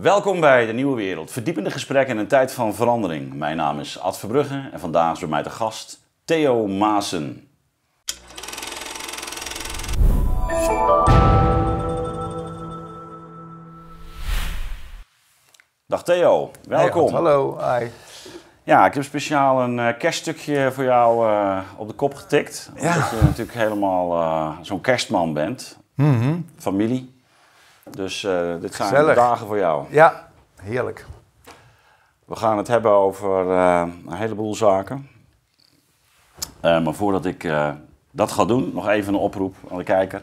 Welkom bij De Nieuwe Wereld. Verdiepende gesprekken in een tijd van verandering. Mijn naam is Ad Verbrugge en vandaag is bij mij de gast Theo Maassen. Dag Theo, welkom. Hey, hallo, hi. Ja, ik heb speciaal een eh, kerststukje voor jou eh, op de kop getikt. Omdat je natuurlijk helemaal eh, zo'n kerstman bent. Mhm. Familie. Dus eh, dit zijn dagen voor jou. Ja, heerlijk. We gaan het hebben over eh, een heleboel zaken. Eh, maar voordat ik dat ga doen, nog even een oproep aan de kijker.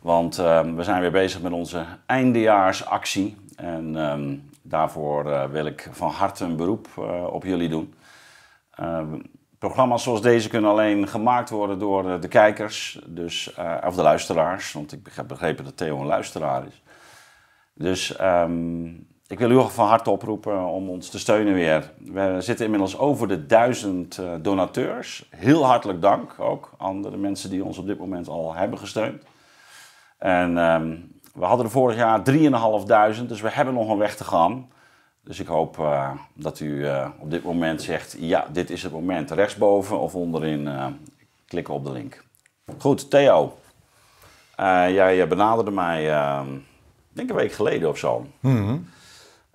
Want we zijn weer bezig met onze eindejaarsactie. En ehm, daarvoor wil ik van harte een beroep op jullie doen. Ehm, Programma's zoals deze kunnen alleen gemaakt worden door eh, de kijkers, dus, eh, of de luisteraars, want ik heb begrepen dat Theo een luisteraar is. Dus ehm, ik wil u ook van harte oproepen om ons te steunen weer. We zitten inmiddels over de duizend eh, donateurs. Heel hartelijk dank ook aan de mensen die ons op dit moment al hebben gesteund. En ehm, we hadden er vorig jaar 3.500, dus we hebben nog een weg te gaan. Dus ik hoop eh, dat u eh, op dit moment zegt: ja, dit is het moment. Rechtsboven of onderin uh, klikken op de link. Goed, Theo. jij benaderde mij, ehm, denk ik een week geleden of zo. Mhm.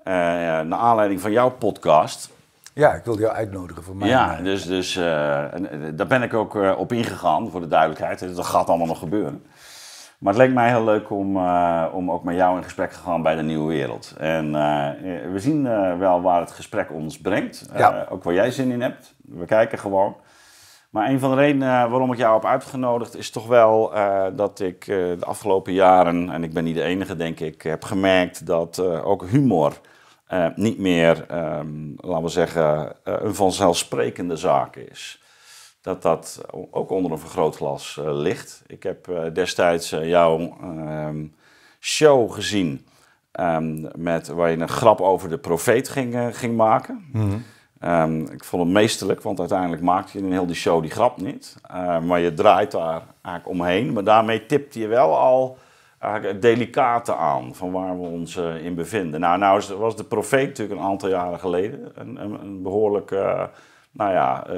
naar aanleiding van jouw podcast. Ja, ik wilde jou uitnodigen voor mij. Ja, dus, dus daar ben ik ook op ingegaan, voor de duidelijkheid. Dat gaat allemaal nog gebeuren. Maar het leek mij heel leuk om, eh, om ook met jou in gesprek te gaan bij de Nieuwe Wereld. En eh, eh, we zien wel waar het gesprek ons brengt. ook waar jij zin in hebt. We kijken gewoon. Maar een van de redenen waarom ik jou heb uitgenodigd is toch wel dat ik de afgelopen jaren, en ik ben niet de enige denk ik, heb gemerkt dat ook humor niet meer, ehm, laten we zeggen, een vanzelfsprekende zaak is dat dat ook onder een vergrootglas uh, ligt. Ik heb eh, destijds eh, jouw ehm, show gezien ehm, met, waar je een grap over de profeet ging, ging maken. Mhm. Ehm, ik vond het meesterlijk, want uiteindelijk maakte je in heel die show die grap niet. maar je draait daar eigenlijk omheen. Maar daarmee tipte je wel al het delicate aan van waar we ons in bevinden. Nou, nou was de profeet natuurlijk een aantal jaren geleden een, een, een behoorlijk nou ja, eh,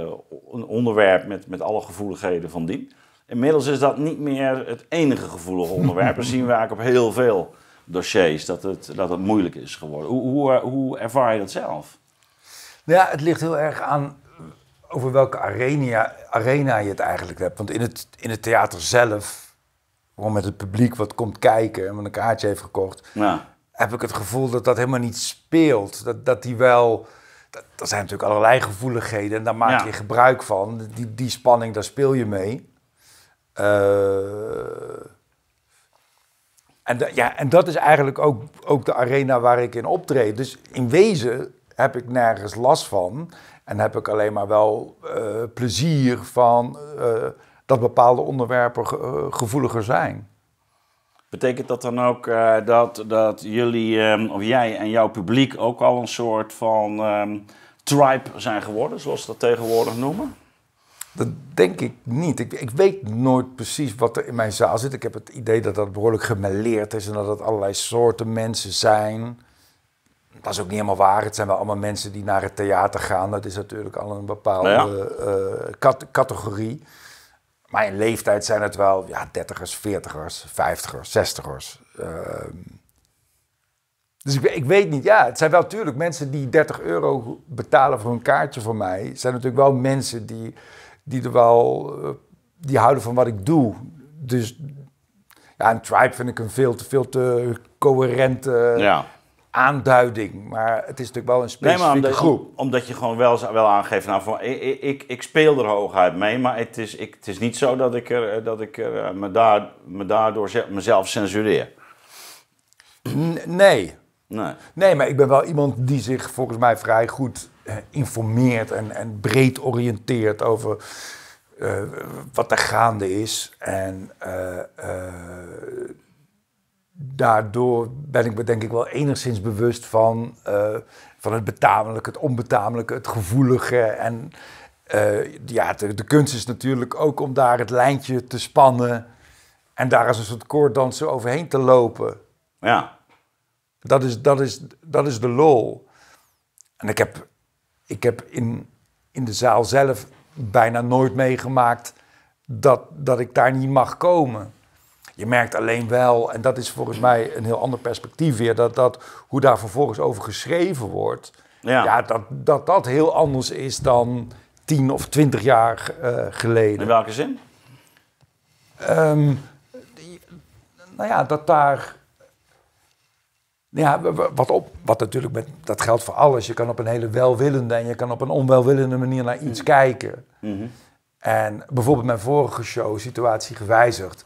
een onderwerp met, met alle gevoeligheden van dien. Inmiddels is dat niet meer het enige gevoelige onderwerp. Dat zien we eigenlijk op heel veel dossiers dat het, dat het moeilijk is geworden. Hoe, hoe, eh, ervaar je dat zelf? Nou ja, het ligt heel erg aan over welke arena, arena je het eigenlijk hebt. Want in het, in het theater zelf, gewoon met het publiek wat komt kijken en een kaartje heeft gekocht, heb ik het gevoel dat dat helemaal niet speelt. Dat, dat die wel dat, zijn natuurlijk allerlei gevoeligheden en daar maak je gebruik van. Die, die spanning, daar speel je mee. Eh, en, ja, en dat is eigenlijk ook, ook de arena waar ik in optreed. Dus in wezen heb ik nergens last van. En heb ik alleen maar wel eh, plezier van eh, dat bepaalde onderwerpen gevoeliger zijn. Betekent dat dan ook eh, dat, dat jullie, ehm, of jij en jouw publiek, ook al een soort van ehm, tribe zijn geworden, zoals ze dat tegenwoordig noemen? Dat denk ik niet. Ik, ik, weet nooit precies wat er in mijn zaal zit. Ik heb het idee dat dat behoorlijk gemeleerd is en dat het allerlei soorten mensen zijn. Dat is ook niet helemaal waar. Het zijn wel allemaal mensen die naar het theater gaan. Dat is natuurlijk al een bepaalde nou eh, categorie maar in leeftijd zijn het wel ja, dertigers, veertigers, vijftigers, zestigers. Uh, dus ik, ik, weet niet, ja, het zijn wel natuurlijk mensen die 30 euro betalen voor een kaartje voor mij. zijn natuurlijk wel mensen die, die wel, eh, die houden van wat ik doe. Dus ja, een tribe vind ik een veel te, veel te coherente ja aanduiding. Maar het is natuurlijk wel een specifieke omdat, groep. omdat je gewoon wel, wel aangeeft, nou, van, ik, ik, speel er hooguit mee, maar het is, ik, het is niet zo dat ik, er, eh, dat ik er, eh, me, daar, me daardoor mezelf censureer. Nee. nee. Nee, maar ik ben wel iemand die zich volgens mij vrij goed eh, informeert en, en breed oriënteert over... wat er gaande is. En daardoor ben ik me denk ik wel enigszins bewust van, eh, van het betamelijke, het onbetamelijke, het gevoelige. En eh, ja, de, kunst is natuurlijk ook om daar het lijntje te spannen en daar als een soort koorddanser overheen te lopen. Ja. Dat is, dat is, dat is de lol. En ik heb, ik heb in, in de zaal zelf bijna nooit meegemaakt dat, dat ik daar niet mag komen. Je merkt alleen wel, en dat is volgens mij een heel ander perspectief weer, dat, dat hoe daar vervolgens over geschreven wordt, ja. dat, dat dat heel anders is dan tien of twintig jaar eh, geleden. In welke zin? Ehm, nou ja, dat daar. Ja, wat, op, wat natuurlijk met, dat geldt voor alles. Je kan op een hele welwillende en je kan op een onwelwillende manier naar iets mm. kijken. Mm-hmm. En bijvoorbeeld mijn vorige show, Situatie Gewijzigd,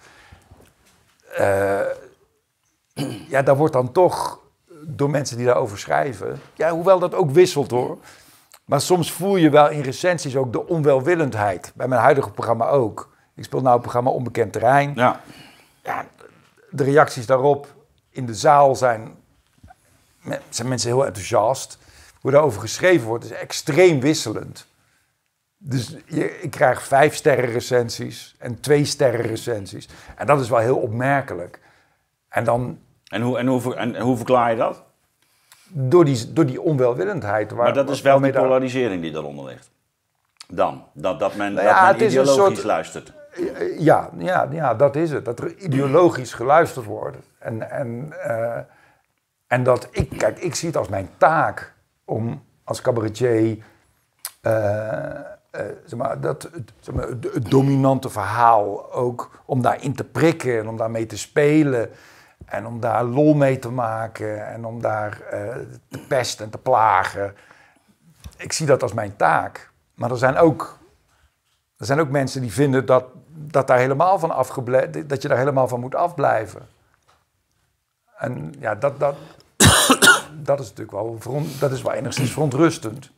uh, ja, daar wordt dan toch door mensen die daarover schrijven, ja, hoewel dat ook wisselt hoor. Maar soms voel je wel in recensies ook de onwelwillendheid. Bij mijn huidige programma ook. Ik speel nou het programma Onbekend Terrein. Ja. ja de reacties daarop in de zaal zijn, zijn mensen heel enthousiast. Hoe daarover geschreven wordt is extreem wisselend. Dus je, ik krijg vijf sterren recensies en twee sterren recensies. En dat is wel heel opmerkelijk. En, dan, en, hoe, en, hoe, en, hoe verklaar je dat? Door die, door die onwelwillendheid. Waar, maar dat is wel die polarisering die daaronder ligt. Dan, dat, dat men, nou dat men ideologisch soort, luistert. Ja, ja, ja, dat is het. Dat er ideologisch geluisterd wordt. En, en, eh, en dat ik, kijk, ik zie het als mijn taak om als cabaretier... Eh, eh, zeg maar, dat, zeg maar, het dominante verhaal ook om daarin te prikken en om daarmee te spelen. En om daar lol mee te maken en om daar eh, te pesten en te plagen. Ik zie dat als mijn taak. Maar er zijn ook, er zijn ook mensen die vinden dat, dat, daar helemaal van dat je daar helemaal van moet afblijven. En ja, dat, dat, dat is natuurlijk wel, dat is wel enigszins verontrustend.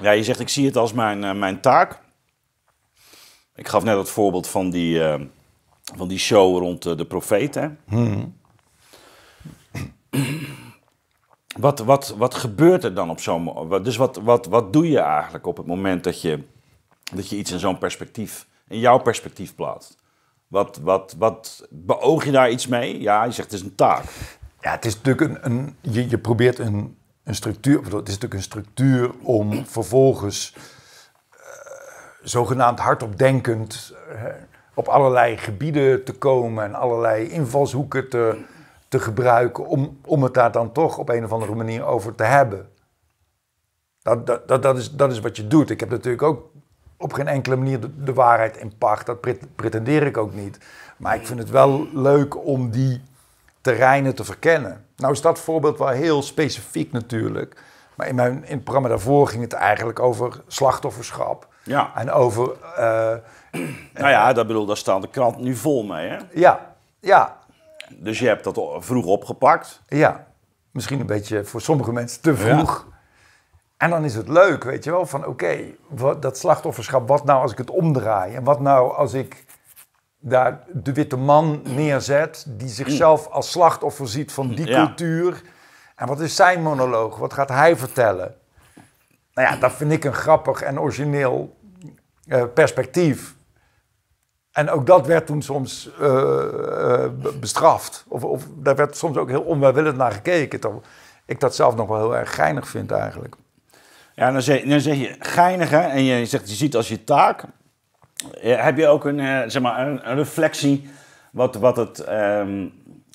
Ja, je zegt ik zie het als mijn, eh, mijn taak. Ik gaf net het voorbeeld van die, eh, van die show rond eh, de profeet. Hmm. Wat, wat, wat gebeurt er dan op zo'n Dus wat, wat, wat doe je eigenlijk op het moment dat je, dat je iets in zo'n perspectief, in jouw perspectief plaatst? Wat, wat, wat beoog je daar iets mee? Ja, je zegt het is een taak. Ja, het is natuurlijk een. een je, je probeert een een structuur, het is natuurlijk een structuur om vervolgens eh, zogenaamd hardopdenkend eh, op allerlei gebieden te komen en allerlei invalshoeken te, te gebruiken om, om het daar dan toch op een of andere manier over te hebben. Dat, dat, dat, dat is, dat is wat je doet. Ik heb natuurlijk ook op geen enkele manier de, waarheid in pacht. Dat pretendeer ik ook niet. Maar ik vind het wel leuk om die terreinen te verkennen. Nou is dat voorbeeld wel heel specifiek natuurlijk. Maar in, mijn, in het programma daarvoor ging het eigenlijk over slachtofferschap. Ja. En over... Eh, nou ja, dat bedoel, daar staan de krant nu vol mee, hè? Ja, ja. Dus je hebt dat vroeg opgepakt. Ja, misschien een beetje voor sommige mensen te vroeg. En dan is het leuk, weet je wel, van oké, okay, dat slachtofferschap, wat nou als ik het omdraai? En wat nou als ik daar de witte man neerzet, die zichzelf mm. als slachtoffer ziet van die mm, cultuur. En wat is zijn monoloog? Wat gaat hij vertellen? Nou ja, dat vind ik een grappig en origineel eh, perspectief. En ook dat werd toen soms eh, eh, bestraft. Of, daar werd soms ook heel onwelwillend naar gekeken. ik dat zelf nog wel heel erg geinig vind eigenlijk. Ja, dan zeg, dan zeg je geinig hè? en je zegt, je ziet als je taak eh, heb je ook een, eh, zeg maar een, reflectie wat, wat, het, ehm,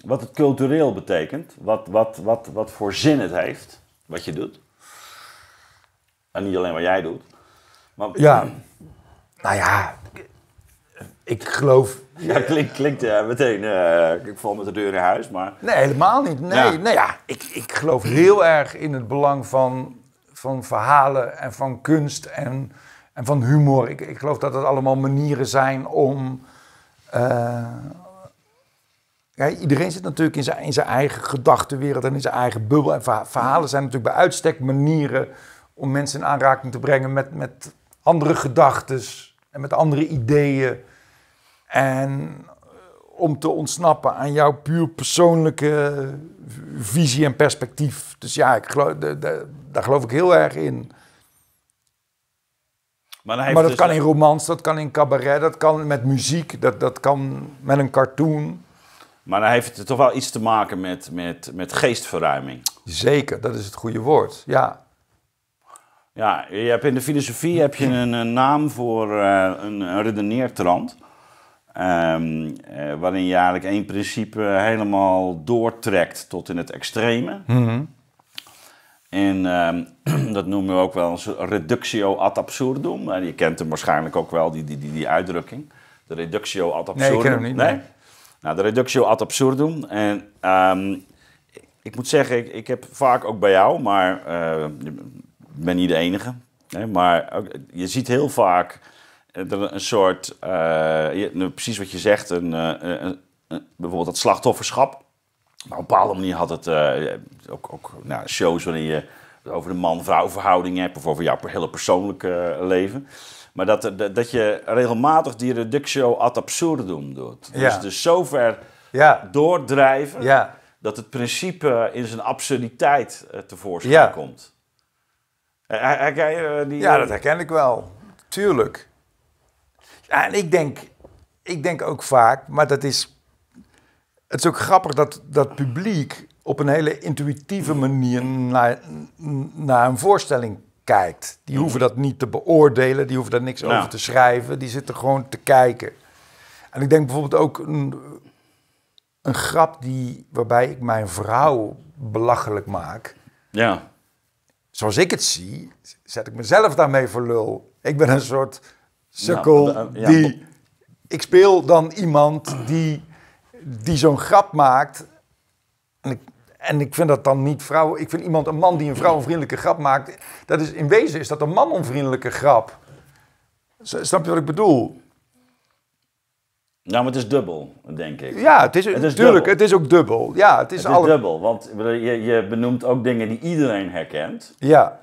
wat het cultureel betekent? Wat, wat, wat, wat voor zin het heeft, wat je doet? En niet alleen wat jij doet. Maar... Ja, nou ja, ik geloof... Ja, klinkt, eh, meteen, ik val met de deur in huis, maar... Nee, helemaal niet. Nee, ja, ik, ik geloof heel erg in het belang van, van verhalen en van kunst en en van humor. Ik, ik geloof dat dat allemaal manieren zijn om. Eh, ja, iedereen zit natuurlijk in zijn, in zijn eigen gedachtenwereld en in zijn eigen bubbel. En verhalen zijn natuurlijk bij uitstek manieren om mensen in aanraking te brengen met, met andere gedachten en met andere ideeën. En eh, om te ontsnappen aan jouw puur persoonlijke visie en perspectief. Dus ja, ik geloof, daar geloof ik heel erg in. Maar, dat dus kan in romans, dat kan in cabaret, dat kan met muziek, dat, dat kan met een cartoon. Maar dan heeft het toch wel iets te maken met, met, met geestverruiming. Zeker, dat is het goede woord, ja. Ja, je hebt in de filosofie heb je een, een naam voor eh, een, een redeneertrand. Ehm, eh, waarin je eigenlijk één principe helemaal doortrekt tot in het extreme. Mm en ehm, dat noemen we ook wel eens reductio ad absurdum. je kent hem waarschijnlijk ook wel, die, die, die, die uitdrukking. De reductio ad absurdum. Nee, ik ken hem niet. Nee? Nou, de reductio ad absurdum. En ehm, ik moet zeggen, ik, ik heb vaak ook bij jou, maar eh, ik ben niet de enige. maar je ziet heel vaak een, soort, eh, nou, precies wat je zegt, een, eh, een bijvoorbeeld dat slachtofferschap op een bepaalde manier had het eh, ook, ook nou, shows waarin je het over de man-vrouw verhouding hebt. Of over jouw hele persoonlijke eh, leven. Maar eh, dat, dat, je regelmatig die reductio ad absurdum doet. Dus, dus zover ja. doordrijven ja. dat het principe in zijn absurditeit tevoorschijn komt. die? Ja, dat herken ik wel. Tuurlijk. en ik denk, ik denk ook vaak, maar dat is het is ook grappig dat dat publiek op een hele intuïtieve manier naar, naar een voorstelling kijkt. Die hoeven dat niet te beoordelen, die hoeven daar niks over te schrijven, die zitten gewoon te kijken. En ik denk bijvoorbeeld ook een, een grap die, waarbij ik mijn vrouw belachelijk maak. Ja. Zoals ik het zie, zet ik mezelf daarmee voor lul. Ik ben een soort sukkel die... Ik speel dan iemand die die zo'n grap maakt. En ik, en ik vind dat dan niet vrouw. Ik vind iemand, een man die een vrouwenvriendelijke grap maakt. Dat is, in wezen is dat een man onvriendelijke grap. Snap je wat ik bedoel? Nou, maar het is dubbel, denk ik. Ja, het is, het dubbel. het is ook dubbel. Ja, het is, het is alle... dubbel, want je, je benoemt ook dingen die iedereen herkent. Ja.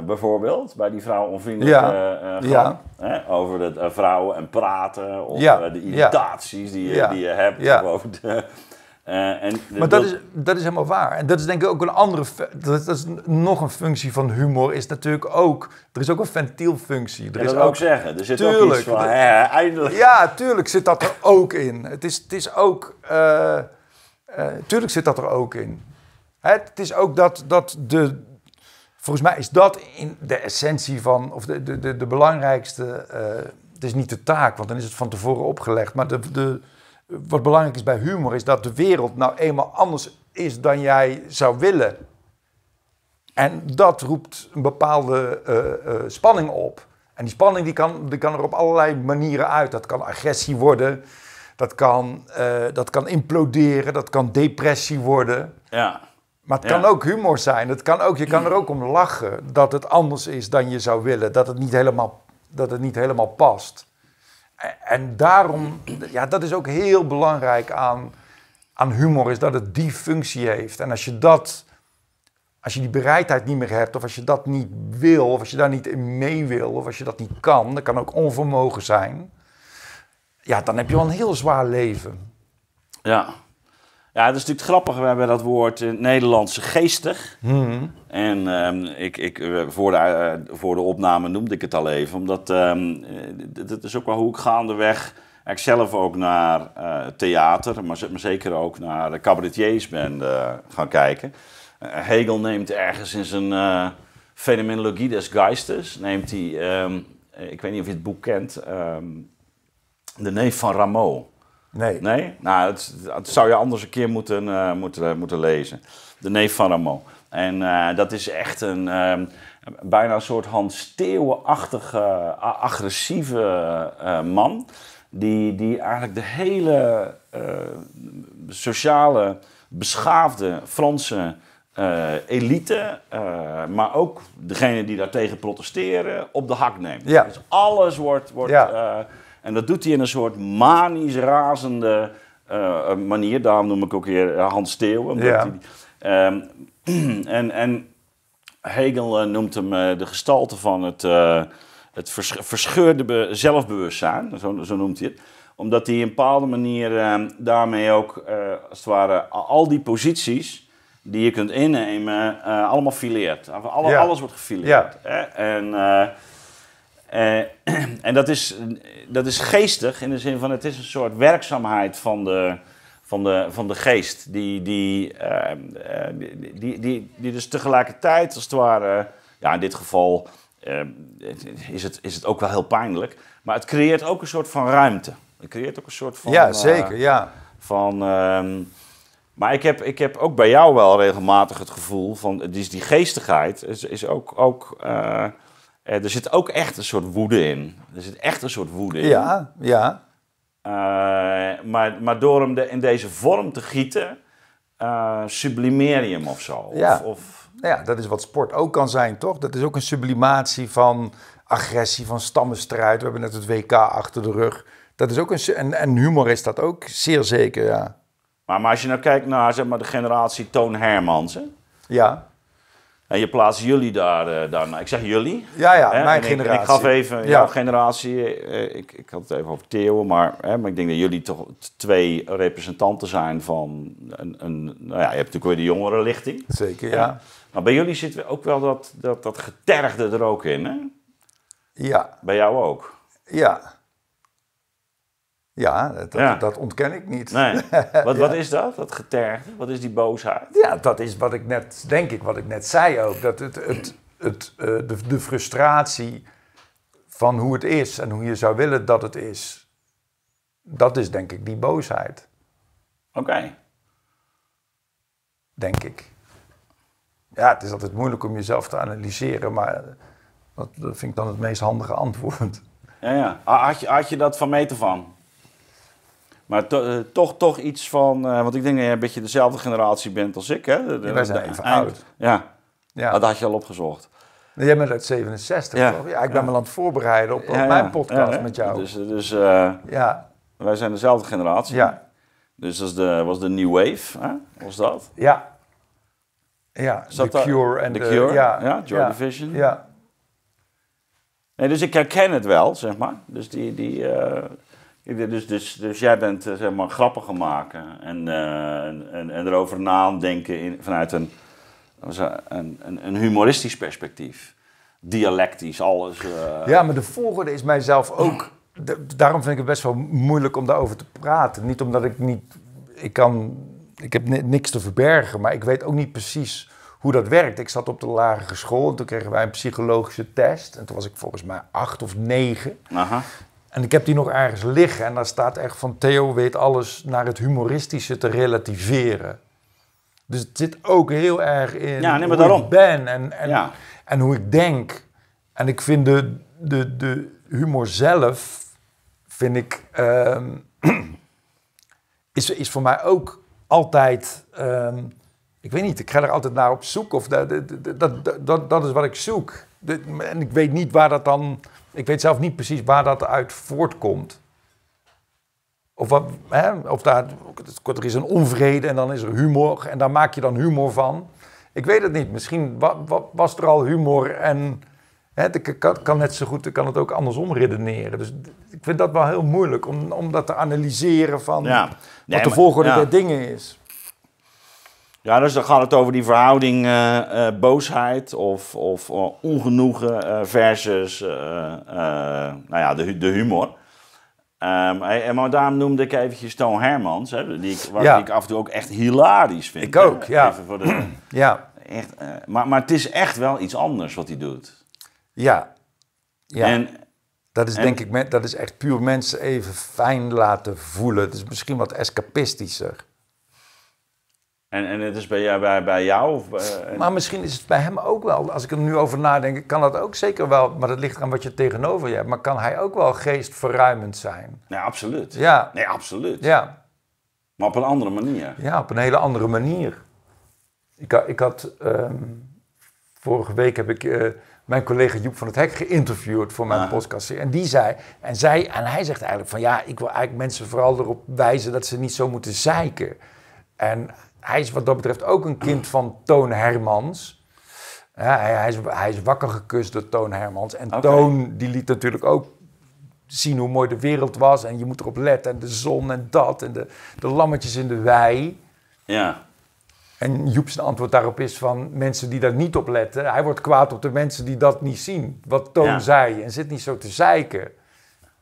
Nou, bijvoorbeeld, bij die vrouw ja. Eh, eh, hè? Over het, eh, vrouwen en praten, of ja. de irritaties die, je, die je hebt. over de, en maar dat, is, dat is helemaal waar. En dat is denk ik ook een andere... Dat, dat is nog een functie van humor, is natuurlijk ook... Er is ook een ventielfunctie. Er is ook, ook zeggen. Er zit tuurlijk, ook iets van, hè, eindelijk. Ja, tuurlijk zit dat er ook in. Het is, het is ook... tuurlijk zit dat er ook in. het is ook dat, dat de, Volgens mij is dat in de essentie van, of de, de, de, belangrijkste. Eh, het is niet de taak, want dan is het van tevoren opgelegd. Maar de, de, wat belangrijk is bij humor is dat de wereld nou eenmaal anders is dan jij zou willen. En dat roept een bepaalde eh, eh, spanning op. En die spanning die kan, kan er op allerlei manieren uit. Dat kan agressie worden, dat kan, dat kan imploderen, dat kan depressie worden. Ja. Maar het kan ook humor zijn. Het kan ook, je kan er ook om lachen dat het anders is dan je zou willen. Dat het niet helemaal, dat het niet helemaal past. En daarom, ja, dat is ook heel belangrijk aan, aan humor, is dat het die functie heeft. En als je dat, als je die bereidheid niet meer hebt, of als je dat niet wil, of als je daar niet in mee wil, of als je dat niet kan, dat kan ook onvermogen zijn. Ja, dan heb je wel een heel zwaar leven. Ja, ja, dat is natuurlijk grappig. We hebben dat woord eh, Nederlandse geestig. Hmm. En ehm, ik, ik, eh, voor, de, eh, voor de opname noemde ik het al even. Omdat um, dat is ook wel hoe ik gaandeweg... Ik zelf ook naar theater, maar, maar, zeker ook naar de cabaretiers ben gaan kijken. Hegel neemt ergens in zijn Phenomenologie des Geistes... neemt hij, ehm, ik weet niet of je het boek kent... de neef van Rameau. Nee. Nee? Nou, het, zou je anders een keer moeten, eh, moeten, eh, moeten lezen. De neef van Ramon. En eh, dat is echt een ehm, bijna een soort Hans Steeuwenachtige, agressieve man. Die, die eigenlijk de hele sociale, beschaafde Franse elite, maar ook degene die daartegen protesteren, op de hak neemt. Ja. Dus alles wordt, wordt en dat doet hij in een soort manisch razende eh, manier. Daarom noem ik ook weer eh, Hans Steeuwen. Ja. Ehm, en, en Hegel eh, noemt hem de gestalte van het, het verscheurde zelfbewustzijn. Zo, zo, noemt hij het omdat hij een bepaalde manier ehm, daarmee ook, als het ware, al die posities die je kunt innemen, allemaal fileert. Alle, Alles wordt gefileerd. Ja. En eh, en dat is, dat is geestig in de zin van het is een soort werkzaamheid van de, van de, van de geest. Die, die, ehm, eh, die, die, die, die, dus tegelijkertijd als het ware, ja, in dit geval ehm, is, het, is het ook wel heel pijnlijk. Maar het creëert ook een soort van ruimte. Het creëert ook een soort van. Ja, eh, zeker, ja. Van. Ehm, maar ik heb, ik heb ook bij jou wel regelmatig het gevoel van, is die geestigheid is, is ook, ook eh, er zit ook echt een soort woede in. Er zit echt een soort woede in. Ja, ja. Eh, maar, maar door hem in deze vorm te gieten, uh, sublimeer je hem of zo. Ja. Of, ja, dat is wat sport ook kan zijn, toch? Dat is ook een sublimatie van agressie, van stammenstrijd. We hebben net het WK achter de rug. Dat is ook een, en, humor is dat ook, zeer zeker, ja. Maar, maar als je nou kijkt naar zeg maar, de generatie Toon Hermans, Ja. En je plaatst jullie daar uh, daarna. Ik zeg jullie. Ja, ja, mijn generatie. Ik, ik, gaf even, ja. jouw generatie, eh, ik, ik had het even over Theo, maar, hè, maar ik denk dat jullie toch twee representanten zijn van een, een nou ja, je hebt natuurlijk weer de jongere lichting. Zeker, ja. Maar bij jullie zit ook wel dat, dat, dat getergde er ook in, hè? Ja. Bij jou ook? Ja. Ja dat, dat, ontken ik niet. Wat, wat is dat, dat getergde? Wat is die boosheid? Ja, dat is wat ik net, denk ik, wat ik net zei ook. Dat het, het, het, eh, de, de, frustratie van hoe het is en hoe je zou willen dat het is, dat is denk ik die boosheid. Oké. Denk ik. Ja, het is altijd moeilijk om jezelf te analyseren, maar dat, vind ik dan het meest handige antwoord. Ja, ja. Had, je, had je dat van mij van? Maar eh, toch, toch iets van. Eh, want ik denk dat jij een beetje dezelfde generatie bent als ik. Hè? De, wij zijn even oud. Ja. ja. Dat had je al opgezocht. Jij bent uit 67, ja. toch? Ja, ik ben me aan het voorbereiden op, mijn podcast met jou. Dus, eh, dus ja. wij zijn dezelfde generatie. Ja. Dus dat de, was de New Wave, hè? was dat? Ja. Ja, The Cure en de... Cure, ja. ja Joy Division. Ja. Nee, dus ik herken het wel, zeg maar. Dus die... die dus, dus, dus jij bent eh, zeg maar grappen maken en, uh, en, en, erover nadenken in, vanuit een, een, een, humoristisch perspectief. Dialectisch, alles. Eh. Ja, maar de volgorde is mijzelf ook. daarom vind ik het best wel moeilijk om daarover te praten. Niet omdat ik niet. Ik kan. Ik heb niks te verbergen, maar ik weet ook niet precies hoe dat werkt. Ik zat op de lagere school en toen kregen wij een psychologische test. En toen was ik volgens mij acht of negen. Aha. En ik heb die nog ergens liggen en daar staat echt van Theo weet alles naar het humoristische te relativeren. Dus het zit ook heel erg in ja, daarom. ik ben en, en, en hoe ik denk. En ik vind de, de, de humor zelf, vind ik, ehm, is, is voor mij ook altijd, ehm, ik weet niet, ik ga er altijd naar op zoek. Of dat, dat, dat, dat, dat is wat ik zoek en ik weet niet waar dat dan. Ik weet zelf niet precies waar dat uit voortkomt. Of, of daar, er is een onvrede en dan is er humor en daar maak je dan humor van. Ik weet het niet. Misschien was er al humor en hè, ik kan, net zo goed, kan het ook andersom redeneren. Dus ik vind dat wel heel moeilijk om, om dat te analyseren van wat de volgorde der dingen is. Ja, dus dan gaat het over die verhouding eh, eh, boosheid of, of eh, ongenoegen versus nou ja, de, de humor. Ehm, maar daarom noemde ik eventjes Toon Hermans, hè, die, ik, waar, ik af en toe ook echt hilarisch vind. Ik ook, ja. Even voor de, ja. Echt, maar, maar het is echt wel iets anders wat hij doet. Ja. ja. En, dat is denk ik, dat is echt puur mensen even fijn laten voelen. Het is misschien wat escapistischer. En, en het is bij, jou, bij, jou? Eh, maar misschien is het bij hem ook wel. Als ik er nu over nadenk, kan dat ook zeker wel. Maar dat ligt aan wat je tegenover je hebt. Maar kan hij ook wel geestverruimend zijn? Nee, absoluut. Ja. Nee, absoluut. Ja. Maar op een andere manier. Ja, op een hele andere manier. Ik, ik had... Ehm, vorige week heb ik... Eh, mijn collega Joep van het Hek geïnterviewd voor mijn ah. podcast. En die zei, en, zij, en hij zegt eigenlijk van ja, ik wil eigenlijk mensen vooral erop wijzen dat ze niet zo moeten zeiken. En hij is wat dat betreft ook een kind van Toon Hermans. Ja, hij, is, hij, is, wakker gekust door Toon Hermans. En Toon die liet natuurlijk ook zien hoe mooi de wereld was. En je moet erop letten. En de zon en dat. En de, de lammetjes in de wei. Ja. En Joep's antwoord daarop is van mensen die daar niet op letten. Hij wordt kwaad op de mensen die dat niet zien. Wat Toon zei. En zit niet zo te zeiken.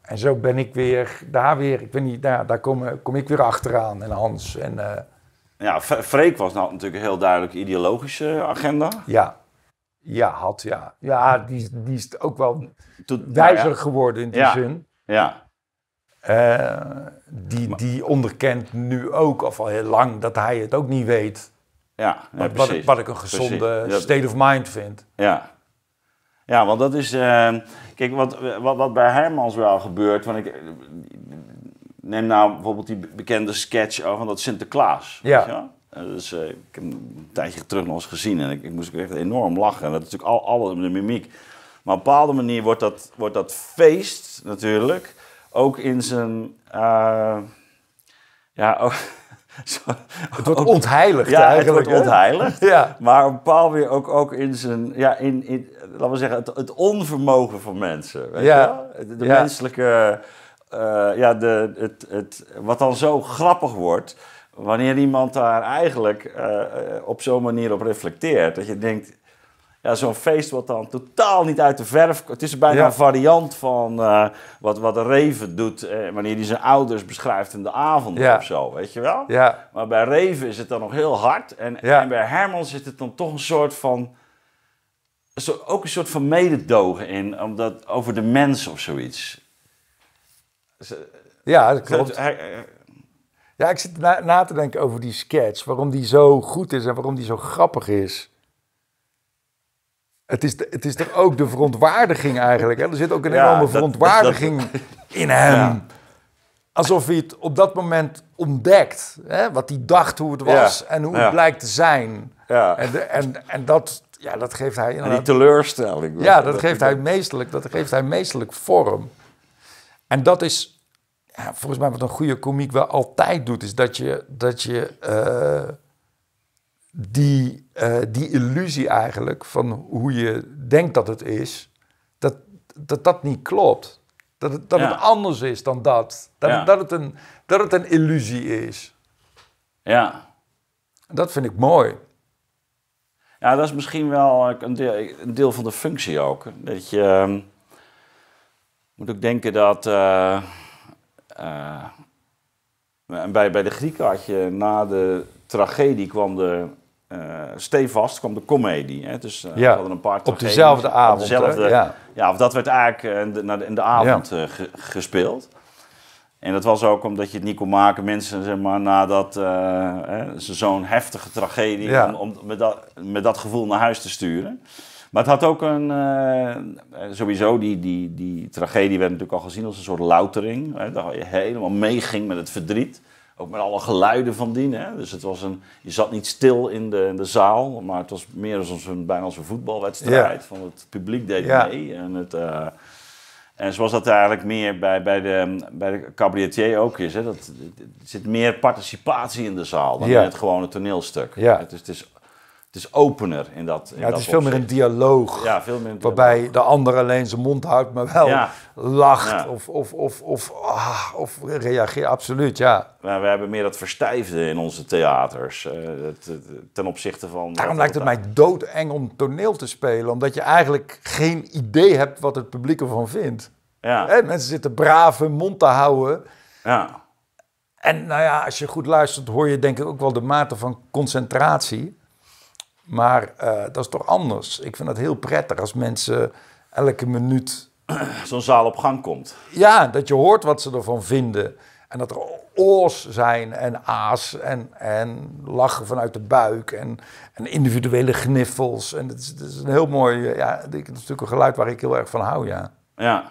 En zo ben ik weer daar weer. Ik weet niet, nou, daar kom, kom ik weer achteraan. En Hans. En, eh, ja, Freek was nou natuurlijk een heel duidelijk ideologische agenda. Ja, ja had ja. Ja, die, ah, die is ook wel Toen, nou wijzer geworden in die zin. Ja. Eh, die, die onderkent nu ook, of al heel lang, dat hij het ook niet weet. Ja, wat, wat, ik, een gezonde state of mind vind. Ja, ja want dat is... Eh, kijk, wat, wat, wat bij Hermans wel gebeurt... Want ik, neem nou bijvoorbeeld die bekende sketch van dat Sinterklaas. Ja. Eh, dus uh, ik heb een tijdje terug nog eens gezien en ik, ik moest echt enorm lachen. En dat is natuurlijk al, op de mimiek. Maar op een bepaalde manier wordt dat, wordt dat feest natuurlijk ook in zijn. Uh, ja, ook, zo, het wordt ontheiligd eigenlijk. Het wordt ontheiligd. ja. Maar op een bepaalde manier ook, ook in zijn. Ja, in, in, laten we zeggen, het, onvermogen van mensen. Weet ja. je? De, de menselijke. Eh, ja, de, het, het, wat dan zo grappig wordt, wanneer iemand daar eigenlijk eh, eh, op zo'n manier op reflecteert. Dat je denkt, ja, zo'n feest wat dan totaal niet uit de verf... Het is bijna een variant van wat, wat Reven doet uh, wanneer hij zijn ouders beschrijft in de avond of zo, weet je wel? Ja. Maar bij Reven is het dan nog heel hard en, en bij Herman zit het dan toch een soort van... Ook een soort van mededogen in, omdat, over de mens of zoiets ja, dat klopt. ja, ik zit na, na, te denken over die sketch. Waarom die zo goed is en waarom die zo grappig is. Het is, het is toch ook de verontwaardiging eigenlijk. Hè? Er zit ook een enorme verontwaardiging in hem. Alsof hij het op dat moment ontdekt. Hè? Wat hij dacht hoe het was en hoe het blijkt te zijn. En, en, en dat, ja, dat geeft hij En die teleurstelling. Ja, dat, geeft hij meestal dat geeft hij meestelijk vorm. En dat is volgens mij wat een goede komiek wel altijd doet, is dat je, dat je eh, die, eh, die illusie eigenlijk van hoe je denkt dat het is, dat dat, dat niet klopt. Dat het, dat het anders is dan dat. Dat, dat, het een, dat het een illusie is. Ja. Dat vind ik mooi. Ja, dat is misschien wel een deel, een deel van de functie ook. Dat je. Ehm, moet ook denken dat. Uh, bij, bij de Grieken had je na de tragedie kwam de. Eh, stevast kwam de komedie. Hè? Dus ja, hadden een paar op dezelfde avond. ja. ja, of dat werd eigenlijk in de, in de avond gespeeld. En dat was ook omdat je het niet kon maken, mensen, zeg maar, nadat uh, zo'n heftige tragedie, om, om met, dat, met dat gevoel naar huis te sturen. Maar het had ook een. Eh, eh, sowieso, die, die, die tragedie werd natuurlijk al gezien als een soort loutering. Hè, dat je helemaal meeging met het verdriet. Ook met alle geluiden van dien. Hè. Dus het was een, je zat niet stil in de, de zaal, maar het was meer als een, bijna als een voetbalwedstrijd. Van het publiek deed mee. En, het, uh, en zoals dat eigenlijk meer bij, bij, de, bij de cabaretier ook is. Hè. Dat, er zit meer participatie in de zaal dan in het gewone toneelstuk. Ja. Het, het is het is opener in dat. In ja, het is veel meer een dialoog. Ja, veel meer waarbij de ander alleen zijn mond houdt, maar wel ja. lacht Of, of, of, of, ah, of reageert. Absoluut, ja. Maar we hebben meer dat verstijfde in onze theaters. Eh, ten opzichte van. Daarom lijkt het mij doodeng om toneel te spelen, omdat je eigenlijk geen idee hebt wat het publiek ervan vindt. Ja. Hè? Mensen zitten braaf hun mond te houden. Ja. En nou ja, als je goed luistert, hoor je denk ik ook wel de mate van concentratie. Maar eh, dat is toch anders. Ik vind dat heel prettig als mensen elke minuut. Zo'n zaal op gang komt. Ja, dat je hoort wat ze ervan vinden. En dat er oors zijn en a's en, en lachen vanuit de buik en, individuele gniffels. En het is, een heel mooi, eh, ja, dat is natuurlijk een geluid waar ik heel erg van hou, ja. Ja,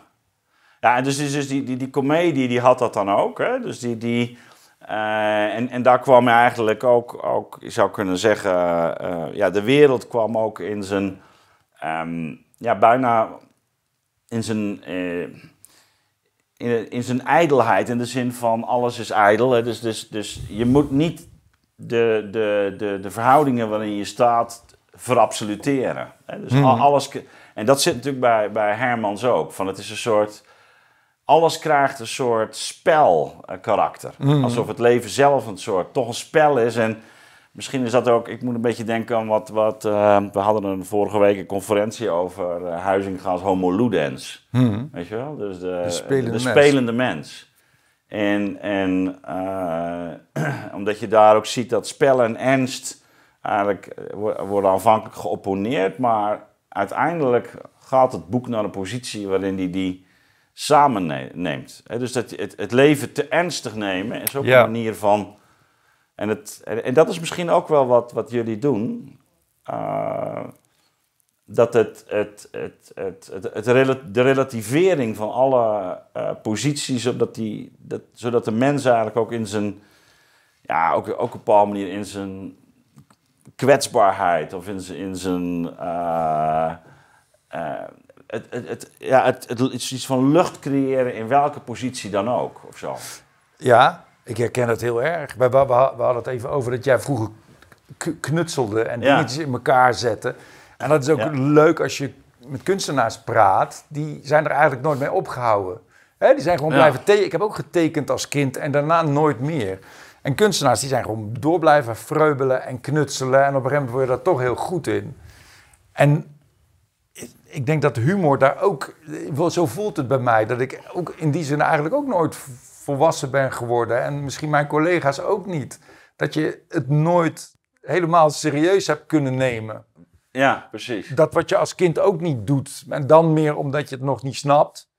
ja en dus, dus, dus die, die, die comedie die had dat dan ook, hè? Dus die, die eh, en, en, daar kwam eigenlijk ook, ook, je zou kunnen zeggen, eh, ja, de wereld kwam ook in zijn, ehm, ja, bijna in zijn, eh, in, in, zijn ijdelheid, in de zin van alles is ijdel. Hè? Dus, dus, dus je moet niet de, de, de, de verhoudingen waarin je staat verabsoluteren. Hè? Dus mhm. alles, en dat zit natuurlijk bij, bij Hermans ook, van het is een soort alles krijgt een soort spelkarakter. Eh, mm. Alsof het leven zelf een soort, toch een spel is. En misschien is dat ook, ik moet een beetje denken aan wat, wat eh, we hadden een vorige week een conferentie over uh, eh, Huizinga als homo ludens. Mm. Weet je wel? Dus de, de, spelende, de mens. En, en omdat je daar ook ziet dat spel en ernst eigenlijk worden aanvankelijk geopponeerd, maar uiteindelijk gaat het boek naar een positie waarin die, die samen neemt. Dus dat, het, het leven te ernstig nemen is ook een manier van. En, het, en, dat is misschien ook wel wat, wat jullie doen. Eh, dat het, het, het, het, het, de relativering van alle eh, posities, zodat, die, dat, zodat de mens eigenlijk ook in zijn, ja, ook, ook op een bepaalde manier in zijn kwetsbaarheid of in zijn, in zijn eh, het, ja, het, is iets van lucht creëren in welke positie dan ook, of zo. Ja, ik herken het heel erg. We, hadden het even over dat jij vroeger knutselde en dingetjes in elkaar zette. En dat is ook leuk als je met kunstenaars praat. Die zijn er eigenlijk nooit mee opgehouden. He, die zijn gewoon blijven tekenen. Ik heb ook getekend als kind en daarna nooit meer. En kunstenaars die zijn gewoon door blijven freubelen en knutselen. En op een gegeven moment word je daar toch heel goed in. En ik denk dat humor daar ook, zo voelt het bij mij, dat ik ook in die zin eigenlijk ook nooit volwassen ben geworden. En misschien mijn collega's ook niet. Dat je het nooit helemaal serieus hebt kunnen nemen. Ja, precies. Dat wat je als kind ook niet doet. En dan meer omdat je het nog niet snapt.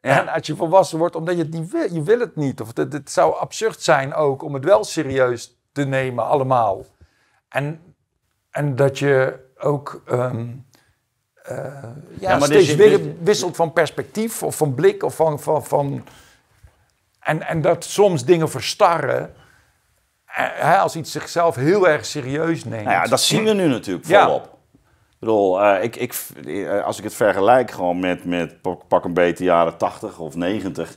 En als je volwassen wordt, omdat je het niet wil, je wil het niet. Of het, het zou absurd zijn ook om het wel serieus te nemen, allemaal. En, en dat je ook. Ehm, ja, maar steeds wisselt van perspectief of van blik of van. van, van en, en dat soms dingen verstarren. Eh, als iets zichzelf heel erg serieus neemt. Nou ja, dat zien we nu natuurlijk volop. Ik bedoel, eh, ik, ik, eh, als ik het vergelijk gewoon met, met pak een beetje jaren 80 of 90,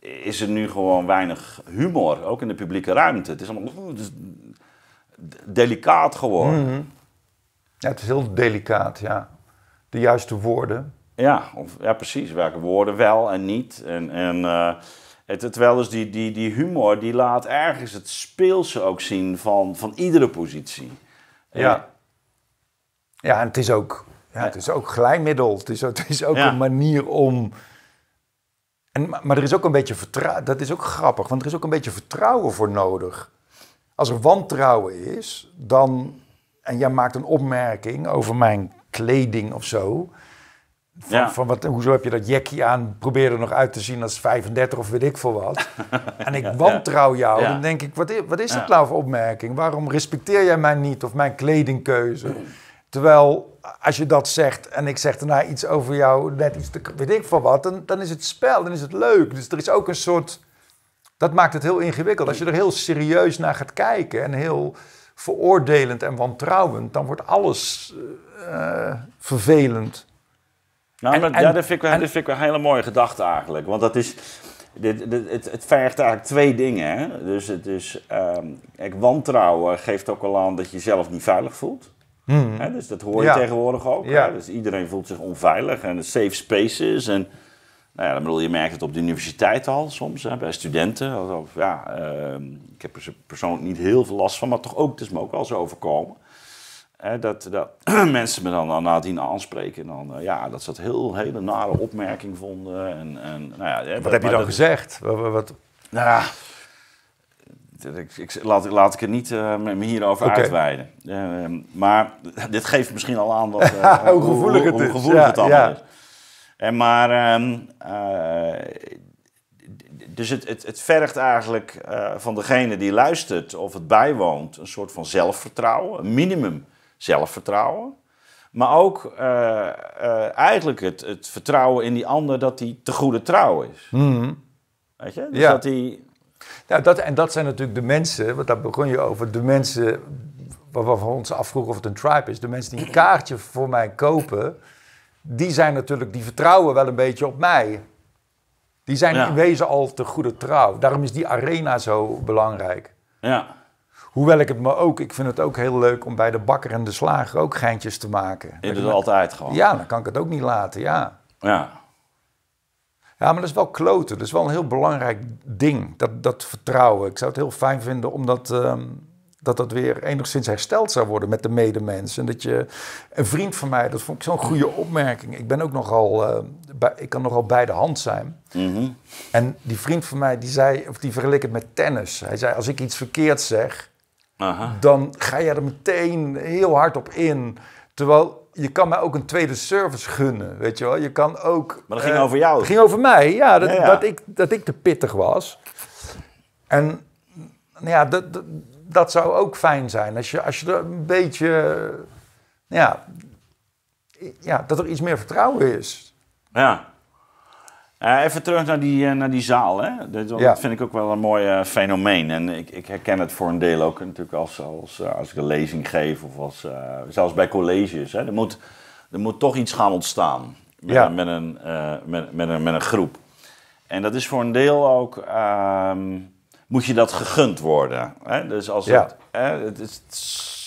is er nu gewoon weinig humor, ook in de publieke ruimte. Het is allemaal het is delicaat geworden. Mhm. ja, het is heel delicaat, ja de juiste woorden. Ja, of, ja, precies. Welke woorden wel en niet. En, en uh, het, terwijl dus die, die, die humor, die laat ergens het speelse ook zien van, van iedere positie. Eh, ja. En, ja, en het is ook, ja, het is ook glijmiddel. Het is, het is ook een manier om... En, maar er is ook een beetje vertrouwen. Dat is ook grappig, want er is ook een beetje vertrouwen voor nodig. Als er wantrouwen is, dan. En jij maakt een opmerking over mijn kleding of zo. Van, ja. van wat, hoezo heb je dat jackie aan? Probeer er nog uit te zien als 35 of weet ik veel wat. en ik wantrouw jou. Dan denk ik, wat is, wat is dat nou voor opmerking? Waarom respecteer jij mij niet of mijn kledingkeuze? Terwijl als je dat zegt en ik zeg daarna iets over jou, net iets te, weet ik veel wat, dan is het spel, dan is het leuk. Dus er is ook een soort. Dat maakt het heel ingewikkeld. Als je er heel serieus naar gaat kijken en heel veroordelend en wantrouwend, dan wordt alles eh, eh, vervelend. Nou, ja, dat vind, ik, en, vind ik een hele mooie gedachte eigenlijk. Want dat is, dit, dit, het, het vergt eigenlijk twee dingen. Hè? Dus het is, um, wantrouwen geeft ook al aan dat je jezelf niet veilig voelt. Hmm. Hè? Dus dat hoor je tegenwoordig ook. Ja. Dus iedereen voelt zich onveilig en safe spaces en... Nou ja, dan bedoel, je merkt het op de universiteit al soms, hè, bij studenten. Of, ja, ehm, ik heb er persoonlijk niet heel veel last van, maar toch ook, het is me ook wel zo overkomen. Hè, dat, dat mensen me dan nadien aanspreken. En dan, eh, ja, dat ze dat heel hele nare opmerking vonden. En, en, nou ja, wat heb je dan gezegd? Wat, wat? Nou, ik, ik, laat, laat, ik het niet uh, me hierover okay. uitweiden. Ehm, maar dit geeft misschien al aan wat, eh, hoe gevoelig, het, is. ja, is. En eh, maar, ehm, eh, dus het, het, het, vergt eigenlijk eh, van degene die luistert of het bijwoont een soort van zelfvertrouwen, een minimum zelfvertrouwen. Maar ook eigenlijk het, het vertrouwen in die ander dat hij te goede trouw is. Mhm. Weet je? Dus ja. dat nou, dat, en dat zijn natuurlijk de mensen, want daar begon je over, de mensen waarvan we ons afvroegen of het een tribe is. De mensen die een kaartje voor mij kopen, die zijn natuurlijk, die vertrouwen wel een beetje op mij. Die zijn in wezen al te goede trouw. Daarom is die arena zo belangrijk. Ja. Hoewel ik het me ook, ik vind het ook heel leuk om bij de bakker en de slager ook geintjes te maken. Je doet het altijd gewoon. Ja, dan kan ik het ook niet laten, ja. Ja. Ja, maar dat is wel kloten. Dat is wel een heel belangrijk ding, dat, dat vertrouwen. Ik zou het heel fijn vinden om dat... Ehm, dat dat weer enigszins hersteld zou worden met de medemens. En dat je een vriend van mij, dat vond ik zo'n goede opmerking. Ik ben ook nogal, uh, ik kan nogal bij de hand zijn. Mhm. En die vriend van mij, die zei, of die vergelikte het met tennis. Hij zei, als ik iets verkeerd zeg, Aha. dan ga jij er meteen heel hard op in. Terwijl je kan mij ook een tweede service gunnen, weet je wel. Je kan ook... Maar dat ging eh, over jou. Dat ging over mij, ja dat, dat, ik, dat ik te pittig was. En nou ja, dat, dat dat zou ook fijn zijn. Als je, als je er een beetje. Ja, ja, dat er iets meer vertrouwen is. Ja. Eh, even terug naar die, eh, naar die zaal. Hè? Dat, vind ik ook wel een mooi eh, fenomeen. En ik, ik, herken het voor een deel ook natuurlijk als, als, als ik een lezing geef of als, zelfs bij colleges. Hè? Er, moet, er moet toch iets gaan ontstaan met, ja. met, een, met, met, een, met een groep. En dat is voor een deel ook. Ehm, moet je dat gegund worden. Hè? Dus als ja. het, hè, het is,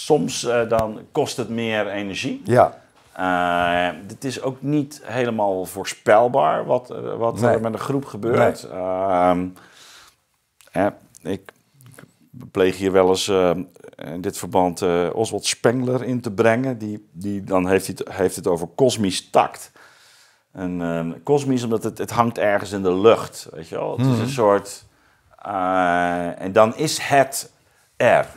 soms eh, dan kost het meer energie. Ja. Uh, eh, het is ook niet helemaal voorspelbaar wat, eh, wat er met een groep gebeurt. Ehm, ik pleeg hier wel eens in dit verband Oswald Spengler in te brengen. Die, die, dan heeft hij het, heeft het over kosmisch tact. En, ehm, kosmisch omdat het, het hangt ergens in de lucht. Weet je wel? Het is hmm. een soort eh, en dan is het er.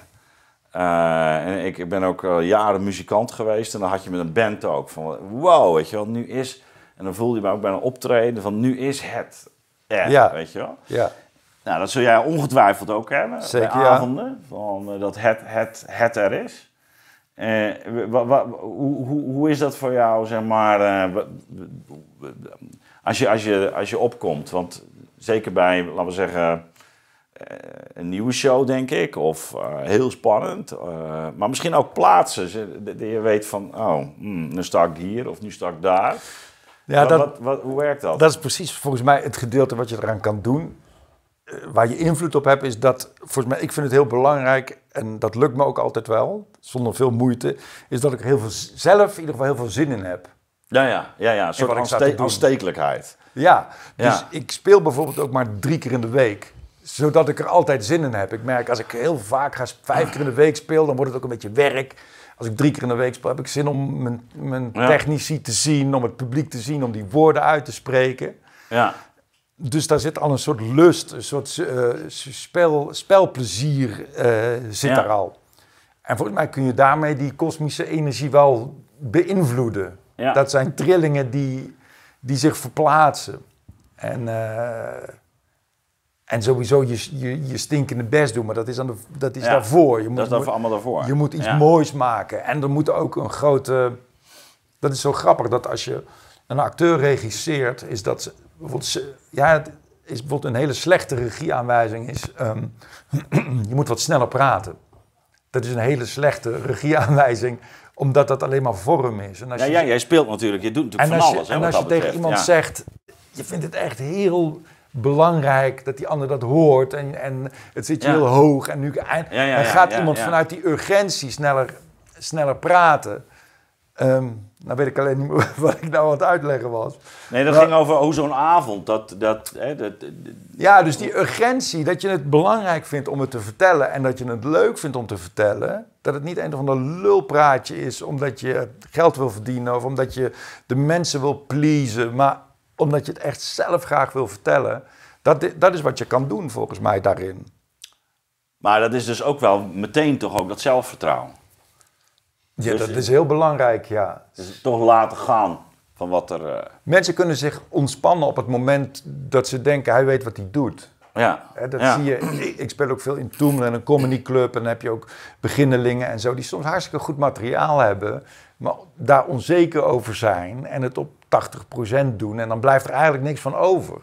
Eh, en ik ben ook jaren muzikant geweest en dan had je met een band ook van wow, weet je wel, nu is. En dan voelde je me ook bij een optreden van nu is het er, ja. weet je wel. Ja. Nou, dat zul jij ongetwijfeld ook hebben. Zeker, avonden, ja. van, eh, dat het, het, het er is. hoe, hoe, hoe is dat voor jou, zeg maar, als, je, als, je, als je opkomt? Want zeker bij, laten we zeggen, eh, een nieuwe show, denk ik. Of eh, heel spannend. Eh, maar misschien ook plaatsen. Dat je weet van, oh, hmm, nu sta ik hier of nu sta ik daar. Ja, dat, hoe werkt dat? Dat is precies volgens mij het gedeelte wat je eraan kan doen. Waar je invloed op hebt, is dat volgens mij, ik vind het heel belangrijk en dat lukt me ook altijd wel, zonder veel moeite, is dat ik heel veel, zelf in ieder geval heel veel zin in heb. Ja, ja, ja, ja een soort aanste aanstekelijkheid. Ja, dus ik speel bijvoorbeeld ook maar drie keer in de week zodat ik er altijd zin in heb. Ik merk als ik heel vaak ga, vijf keer in de week speel, dan wordt het ook een beetje werk. Als ik drie keer in de week speel, heb ik zin om mijn, mijn technici te zien, om het publiek te zien, om die woorden uit te spreken. Ja. Dus daar zit al een soort lust, een soort eh, spel, spelplezier eh, zit ja. daar al. En volgens mij kun je daarmee die kosmische energie wel beïnvloeden. Ja. Dat zijn trillingen die, die zich verplaatsen. En... Eh, en sowieso je, je, je stinkende best doen, maar dat is, aan de, dat is daarvoor. Je moet, dat is daarvoor, allemaal daarvoor. Je moet iets moois maken. En er moet ook een grote... Dat is zo grappig, dat als je een acteur regisseert, is dat... bijvoorbeeld, ja, het is bijvoorbeeld een hele slechte regieaanwijzing is... Ehm, je moet wat sneller praten. Dat is een hele slechte regieaanwijzing, omdat dat alleen maar vorm is. En als je, ja, jij speelt natuurlijk, je doet natuurlijk van alles. en als je tegen iemand zegt, je vindt het echt heel belangrijk dat die ander dat hoort. En, en het zit je heel hoog. En nu gaat iemand vanuit die urgentie sneller, sneller praten. Um, nou weet ik alleen niet wat ik nou aan het uitleggen was. Nee, dat ging over hoe oh, zo'n avond. Dat, dat, hè, dat, ja, dus die urgentie, dat je het belangrijk vindt om het te vertellen... en dat je het leuk vindt om te vertellen... dat het niet een of ander lulpraatje is omdat je geld wil verdienen... of omdat je de mensen wil pleasen... maar omdat je het echt zelf graag wil vertellen. Dat, dat is wat je kan doen volgens mij daarin. Maar dat is dus ook wel meteen toch ook dat zelfvertrouwen. Ja, dus dat is heel belangrijk, ja. Dus toch laten gaan van wat er... Eh, Mensen kunnen zich ontspannen op het moment dat ze denken, hij weet wat hij doet. Ja. dat zie je. Ik speel ook veel in Toemelen en een Club, En dan heb je ook beginnelingen en zo. Die soms hartstikke goed materiaal hebben. Maar daar onzeker over zijn. En het op 80% doen en dan blijft er eigenlijk niks van over.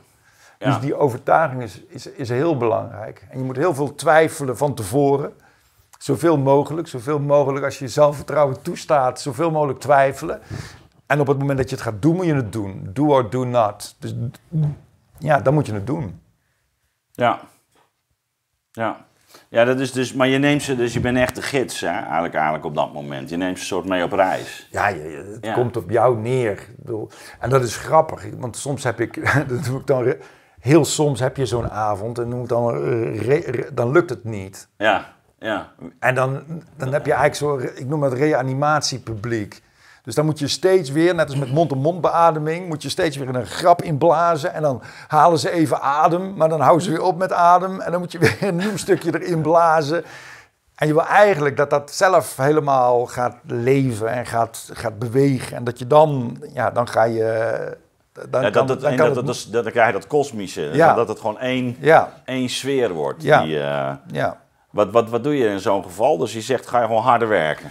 Dus die overtuiging is, is, is heel belangrijk. En je moet heel veel twijfelen van tevoren. Zoveel mogelijk, zoveel mogelijk als je zelfvertrouwen toestaat, zoveel mogelijk twijfelen. En op het moment dat je het gaat doen, moet je het doen. Do or do not. Dus ja, dan moet je het doen. Ja. Ja. Ja, dat is dus, maar je neemt ze, dus je bent echt de gids hè? Eigenlijk, eigenlijk op dat moment. Je neemt ze soort mee op reis. Ja, het komt op jou neer. En dat is grappig, want soms heb ik, dat doe ik dan, heel soms heb je zo'n avond en dan, eh, dan lukt het niet. Ja, ja. En dan, dan heb je eigenlijk zo ik noem het reanimatiepubliek. Dus dan moet je steeds weer, net als met mond op mond beademing, moet je steeds weer een grap inblazen. En dan halen ze even adem, maar dan houden ze weer op met adem. En dan moet je weer een nieuw stukje erin blazen. En je wil eigenlijk dat dat zelf helemaal gaat leven en gaat, gaat bewegen. En dat je dan, ja, dan ga je. Dan, ja, dat, dan, dat, dus- dat, dan krijg je dat kosmische. Dat het gewoon één, één sfeer wordt. Die, eh, ja. Wat, wat, wat doe je in zo'n geval? Dus je zegt, ga je gewoon harder werken.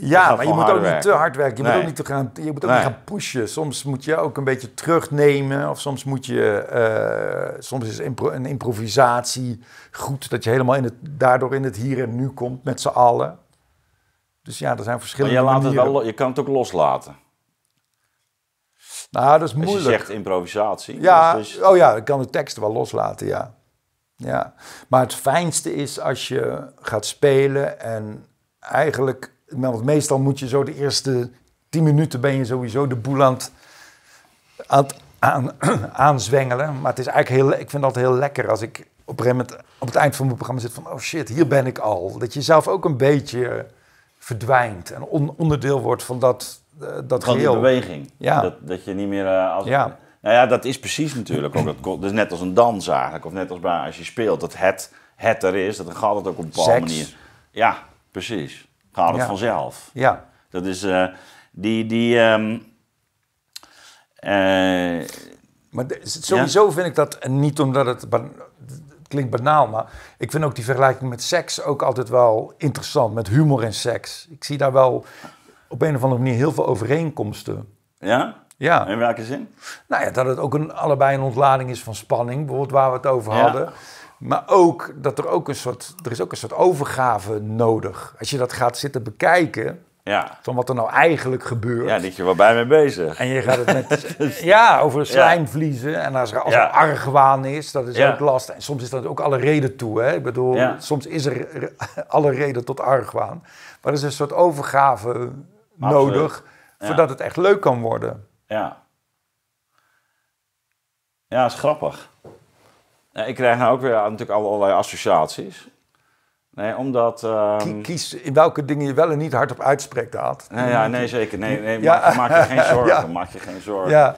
Ja, maar je moet ook niet te hard werken. Je moet ook niet te gaan, je moet ook niet gaan pushen. Soms moet je ook een beetje terugnemen. Of soms moet je. Eh, soms is een improvisatie goed. Dat je helemaal in het, daardoor in het hier en nu komt met z'n allen. Dus ja, er zijn verschillende. Maar je, je kan het ook loslaten. Nou, dat is moeilijk. Als je zegt improvisatie. Ja, dus oh ja, ik kan de teksten wel loslaten, ja. ja. Maar het fijnste is als je gaat spelen en eigenlijk want meestal moet je zo de eerste tien minuten ben je sowieso de boel aan het, aan, aanzwengelen. Maar het is eigenlijk heel, ik vind dat heel lekker als ik op op het eind van mijn programma zit van... oh shit, hier ben ik al. Dat je zelf ook een beetje verdwijnt en onderdeel wordt van dat, eh, dat geheel. Van die beweging. Ja. Dat, dat je niet meer... Eh, als... ja. Nou ja, dat is precies natuurlijk ook. Dat, is net als een dans eigenlijk. Of net als bij, als je speelt, dat het, het er is. Dat gaat het ook op een bepaalde manier. Ja, precies gaat het vanzelf. Ja. Dat is eh, die. die ehm, eh, maar sowieso vind ik dat niet omdat het. klinkt banaal, maar ik vind ook die vergelijking met seks ook altijd wel interessant. Met humor en seks. Ik zie daar wel op een of andere manier heel veel overeenkomsten. Ja? Ja. In welke zin? Nou ja, dat het ook een, allebei een ontlading is van spanning, bijvoorbeeld waar we het over ja. hadden. Maar ook dat er ook een soort, er is ook een soort overgave nodig. Als je dat gaat zitten bekijken, ja. Van wat er nou eigenlijk gebeurt. Ja, dat je wel bij mee bezig. En je gaat het met. ja, over slijmvliezen. En als er, als er argwaan is, dat is ook last. En soms is dat ook alle reden toe. Hè? Ik bedoel, soms is er alle reden tot argwaan. Maar er is een soort overgave nodig. voordat het echt leuk kan worden. Ja. Ja, is grappig. Nou, ik krijg nou ook weer natuurlijk allerlei associaties. Nee, omdat... Ehm, kies in welke dingen je wel en niet hardop uitspreekt, Aad. Nee, ja, nee, zeker. Nee, nee maak, je geen zorgen. Ja. Maak je geen zorgen. Ja.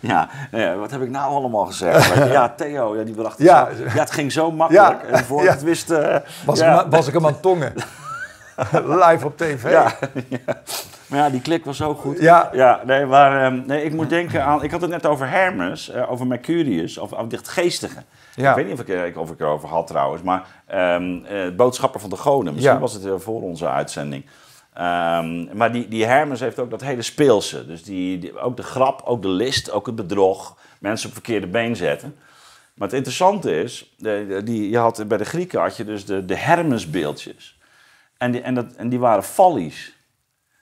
ja, wat heb ik nou allemaal gezegd? ja, Theo, ja, die bedacht... Ja. het ging zo makkelijk. En voor het wist... Eh, was, was ik hem aan tongen. Live op tv. Ja, Maar ja, die klik was ook goed. Ja. ja nee, maar, ehm, nee, ik moet denken aan... Ik had het net over Hermes, eh, over Mercurius, of, of geestigen. Ja. Ik weet niet of eh, ik, of ik erover had trouwens, maar ehm, eh, boodschapper van de goden. Misschien was het voor onze uitzending. Ehm, maar die, die Hermes heeft ook dat hele speelse. Dus die, ook de grap, ook de list, ook het bedrog. Mensen op verkeerde been zetten. Maar het interessante is, de, die, je had, bij de Grieken had je dus de, de Hermesbeeldjes. En die, en dat, en die waren vallies,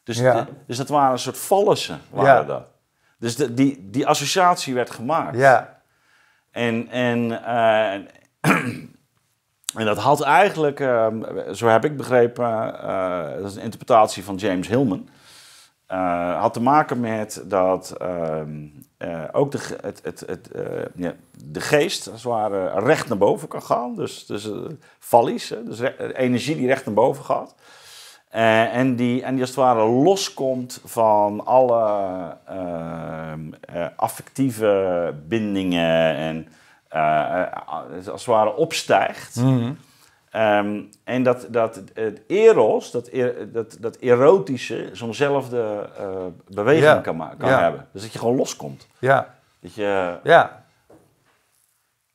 Dus, dus dat waren een soort vallissen, waren dat. Dus de, die, die associatie werd gemaakt. Ja. En, en, eh, en dat had eigenlijk, ehm, zo heb ik begrepen, uh, dat is een interpretatie van James Hillman. Eh, had te maken met dat ehm, eh, ook de, het, het, het, eh, ja, de geest, als het ware, recht naar boven kan gaan. Dus, dus uh, dus energie die recht naar boven gaat. en, die, en die als het ware loskomt van alle ehm, affectieve bindingen en als het ware opstijgt. Mhm. Ehm, en dat, dat het eros, dat, e-, dat, dat erotische, zo'nzelfde uh, eh, beweging kan, kan hebben. Dus dat je gewoon loskomt. Ja. Dat je, ja.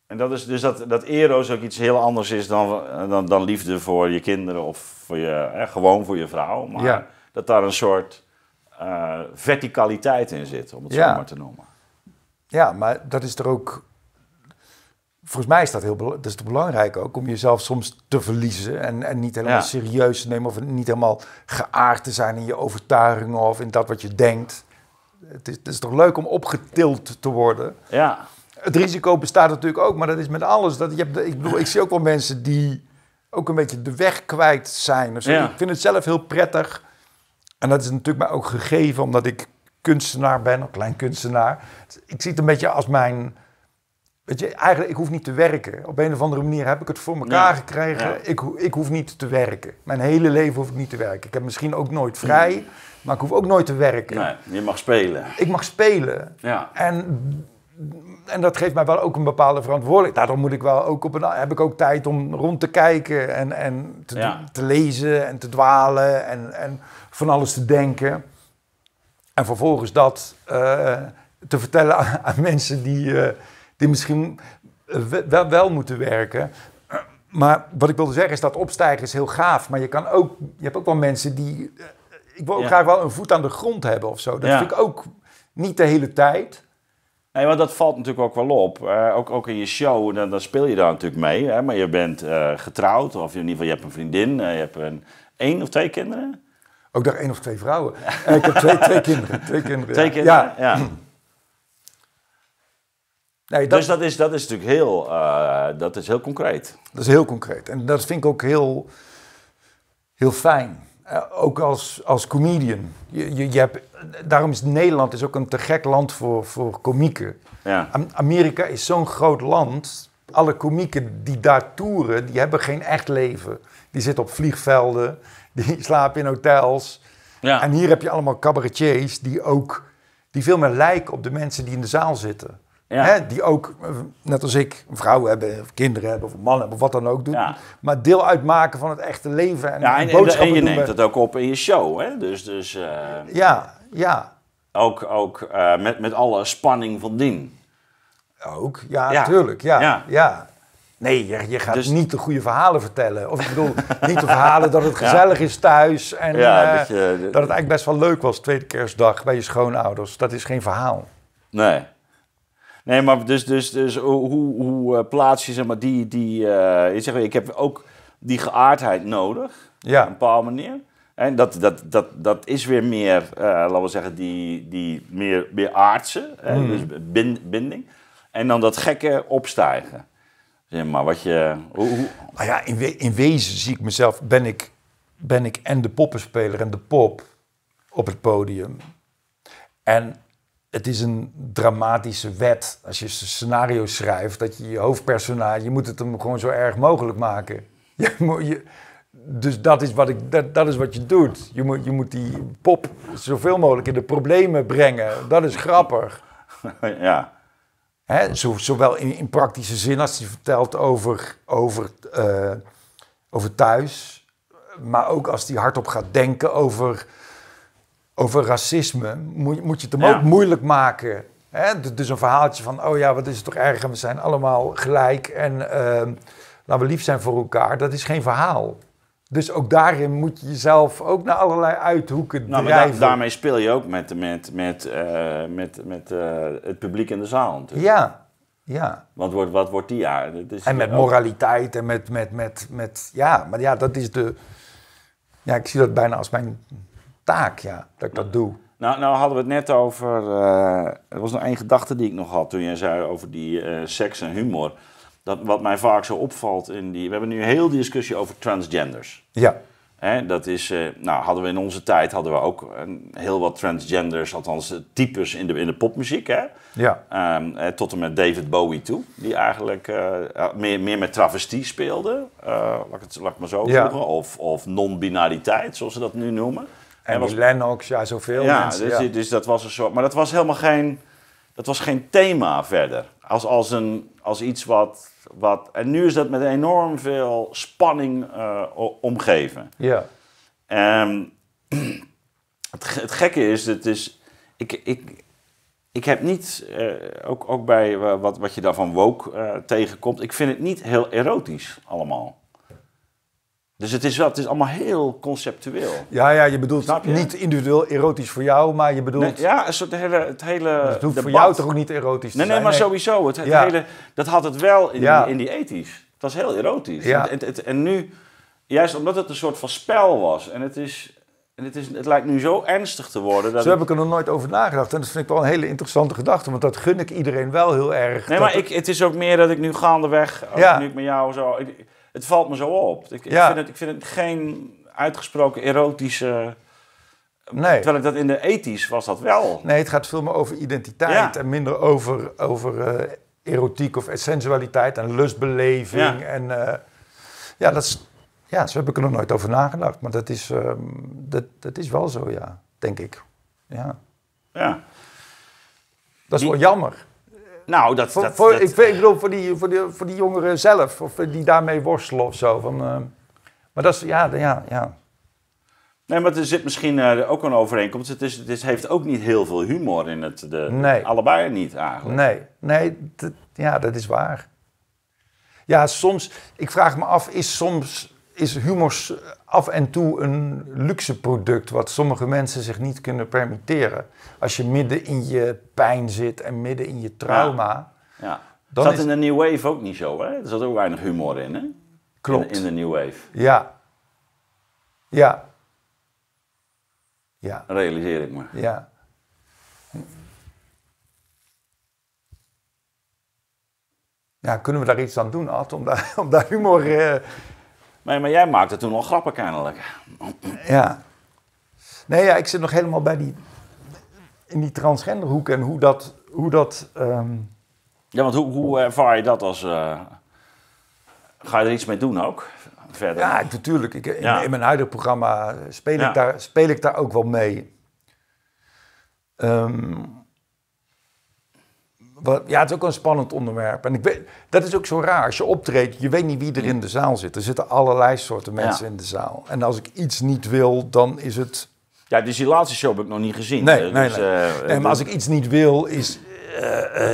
En dat is dus dat, dat eros ook iets heel anders is dan, dan, dan liefde voor je kinderen of voor je, eh, gewoon voor je vrouw. Maar ja. dat daar een soort eh, verticaliteit in zit, om het zo maar te noemen. Ja, maar dat is er ook volgens mij is dat heel dat is belangrijk ook, om jezelf soms te verliezen en, en niet helemaal serieus te nemen of niet helemaal geaard te zijn in je overtuigingen of in dat wat je denkt. Het is, is toch leuk om opgetild te worden. Ja. Het risico bestaat natuurlijk ook, maar dat is met alles. Dat, je hebt, ik bedoel, ik zie ook wel mensen die ook een beetje de weg kwijt zijn. Ik vind het zelf heel prettig. En dat is natuurlijk mij ook gegeven omdat ik kunstenaar ben, een klein kunstenaar. Ik zie het een beetje als mijn Weet je, eigenlijk, ik hoef niet te werken. Op een of andere manier heb ik het voor elkaar gekregen. Ik, ik hoef niet te werken. Mijn hele leven hoef ik niet te werken. Ik heb misschien ook nooit vrij, mm. maar ik hoef ook nooit te werken. Nee, je mag spelen. Ik mag spelen. Ja. En, en dat geeft mij wel ook een bepaalde verantwoordelijkheid. Daarom moet ik wel ook op een, heb ik ook tijd om rond te kijken en, en te, te lezen en te dwalen en, en van alles te denken. En vervolgens dat eh, te vertellen aan, mensen die... Eh, die misschien eh, wel, wel moeten werken. Maar wat ik wilde zeggen is dat opstijgen is heel gaaf. Maar je, kan ook, je hebt ook wel mensen die. Eh, ik wil ook graag wel een voet aan de grond hebben of zo. Dat ja. vind ik ook niet de hele tijd. Nee, want dat valt natuurlijk ook wel op. Eh, ook, ook in je show, dan, dan speel je daar natuurlijk mee. Hè? Maar je bent getrouwd, of in ieder geval je hebt een vriendin. je hebt een, één of twee kinderen. Ook daar één of twee vrouwen. ik heb twee, twee kinderen. Twee kinderen. ja. kinderen, ja. Dus dat is, dat is natuurlijk heel, eh, dat is heel concreet. Dat is heel concreet. En dat vind ik ook heel, heel fijn. Eh, ook als, als comedian. Je, je, je, hebt, daarom is Nederland is ook een te gek land voor, voor komieken. Ja. Amerika is zo'n groot land. Alle komieken die daar toeren, die hebben geen echt leven. Die zitten op vliegvelden, die slapen in hotels. Ja. En hier heb je allemaal cabaretiers die ook die veel meer lijken op de mensen die in de zaal zitten. Ja. Hè, die ook, eh, net als ik, vrouwen hebben, of kinderen hebben, of mannen hebben, of wat dan ook doen. Maar deel uitmaken van het echte leven. En, ja, en, boodschappen je neemt het ook op in je show. Hè? Dus, dus, eh, ja, ja. Ook, ook eh, met, met alle spanning van dien. Ook, ja, natuurlijk. Ja, ja. Nee, je, je gaat dus... niet de goede verhalen vertellen. Of ik bedoel, niet de verhalen dat het gezellig is thuis. En dat, dat het eigenlijk best wel leuk was, tweede kerstdag bij je schoonouders. Dat is geen verhaal. Nee. Nee, maar dus, dus, dus hoe, hoe eh, plaats je zeg maar, die. die uh, ik, zeg, ik heb ook die geaardheid nodig. Ja. Op een bepaalde manier. En dat, dat, dat, dat is weer meer, eh, laten we zeggen, die, die meer, meer aardse. Mm. Dus binding. En dan dat gekke opstijgen. Zeg maar wat je. Hoe, Nou ja, in, in wezen zie ik mezelf. Ben ik, ben ik en de poppenspeler en de pop op het podium. En het is een dramatische wet als je scenario schrijft, dat je je hoofdpersonage, je moet het hem gewoon zo erg mogelijk maken. Je moet, je, dus dat is, wat ik, dat, dat is wat je doet. Je moet, je moet die pop zoveel mogelijk in de problemen brengen. Dat is grappig. Ja. Hè, zowel in, in, praktische zin als hij vertelt over, over, eh, over thuis, maar ook als hij hardop gaat denken over over racisme moet, moet je het hem ook moeilijk maken. Hè? Dus een verhaaltje van, oh ja, wat is het toch erg en we zijn allemaal gelijk en ehm, laten we lief zijn voor elkaar. Dat is geen verhaal. Dus ook daarin moet je jezelf ook naar allerlei uithoeken nou, drijven. Maar daarmee speel je ook met, met, met, eh, met, met eh, het publiek in de zaal natuurlijk. Ja, ja. Want wat, wat wordt die jaar? en met moraliteit en met, met, met, met... Ja, maar ja, dat is de... Ja, ik zie dat bijna als mijn ja, dat ik dat doe. Nou, nou hadden we het net over. Eh, er was nog één gedachte die ik nog had toen jij zei over die eh, seks en humor. Dat wat mij vaak zo opvalt in die. We hebben nu heel die discussie over transgenders. Ja. Hè, dat is, eh, nou hadden we in onze tijd hadden we ook heel wat transgenders, althans types in de, in de popmuziek. Hè? Ja. Ehm, tot en met David Bowie toe, die eigenlijk meer, meer met travestie speelde. laat, ik het, laat ik maar zo ja. Of, of non-binariteit, zoals ze dat nu noemen. En die Lennox, ja, zoveel ja, mensen. Dus, ja, dus dat was een soort... Maar dat was helemaal geen... Dat was geen thema verder. Als, als, een, als iets wat, wat... En nu is dat met enorm veel spanning eh, omgeven. Ja. Um, het, gekke is, het is... Ik, ik, ik heb niet, eh, ook, ook bij wat, wat je daarvan woke uh, tegenkomt... Ik vind het niet heel erotisch allemaal. Dus het is, wel, het is allemaal heel conceptueel. Ja, ja je bedoelt niet individueel erotisch voor jou, maar je bedoelt... ja, een soort hele, het hele dus hoeft voor jou toch ook niet erotisch te nee, zijn? Nee, maar sowieso. Het, hele, dat had het wel in, in die ethisch. Het was heel erotisch. Ja. En, en, en, nu, juist omdat het een soort van spel was... en het, is, en het, is, het lijkt nu zo ernstig te worden... Dat Zo heb ik er nog nooit over nagedacht. En dat vind ik wel een hele interessante gedachte... want dat gun ik iedereen wel heel erg. Nee, maar ik, het is ook meer dat ik nu gaandeweg... nu ik met jou zo het valt me zo op. Ik, ik, vind, het, ik vind het geen uitgesproken erotische. Nee. Terwijl ik dat in de ethisch was dat wel. Nee, het gaat veel meer over identiteit en minder over, over eh, erotiek of sensualiteit en lustbeleving. Ja. En eh, ja, dat is, ja, zo heb ik er nog nooit over nagedacht. Maar dat is, ehm, dat, dat is wel zo, ja, denk ik. Ja. ja. Dat is wel jammer. Nou, dat... Voor, dat, ik, ik, bedoel, voor die, voor, die, voor die jongeren zelf, of eh, die daarmee worstelen of zo. Van, eh, maar dat is, ja, ja, ja. Nee, maar er zit misschien eh, ook een overeenkomst. Het, is, het is, heeft ook niet heel veel humor in het. De, nee. Allebei niet eigenlijk. Nee, nee ja, dat is waar. Ja, soms, ik vraag me af, is soms is humor af en toe een luxe product wat sommige mensen zich niet kunnen permitteren. Als je midden in je pijn zit en midden in je trauma. Ja. dat is... in de New Wave ook niet zo, hè? Er zat ook weinig humor in, hè? Klopt. In, de New Wave. Ja. Ja. Ja. Realiseer ik me. Ja. Ja, kunnen we daar iets aan doen, Ad, om daar, om daar humor... Eh, Nee, maar jij maakte toen al grappen kennelijk. Ja. Nee, ja, ik zit nog helemaal bij die... in die transgenderhoek en hoe dat... Hoe dat ehm, Ja, want hoe, hoe ervaar je dat als... Eh, ga je er iets mee doen ook? Verder? Ja, natuurlijk. Ik, in, mijn huidige programma speel, ik daar, speel ik daar ook wel mee. Um, ja, het is ook een spannend onderwerp. En ik weet, dat is ook zo raar. Als je optreedt, je weet niet wie er in de zaal zit. Er zitten allerlei soorten mensen in de zaal. En als ik iets niet wil, dan is het... Ja, dus die laatste show heb ik nog niet gezien. Nee, eh, dus, nee, eh, nee. maar dus- als ik iets niet wil, is eh,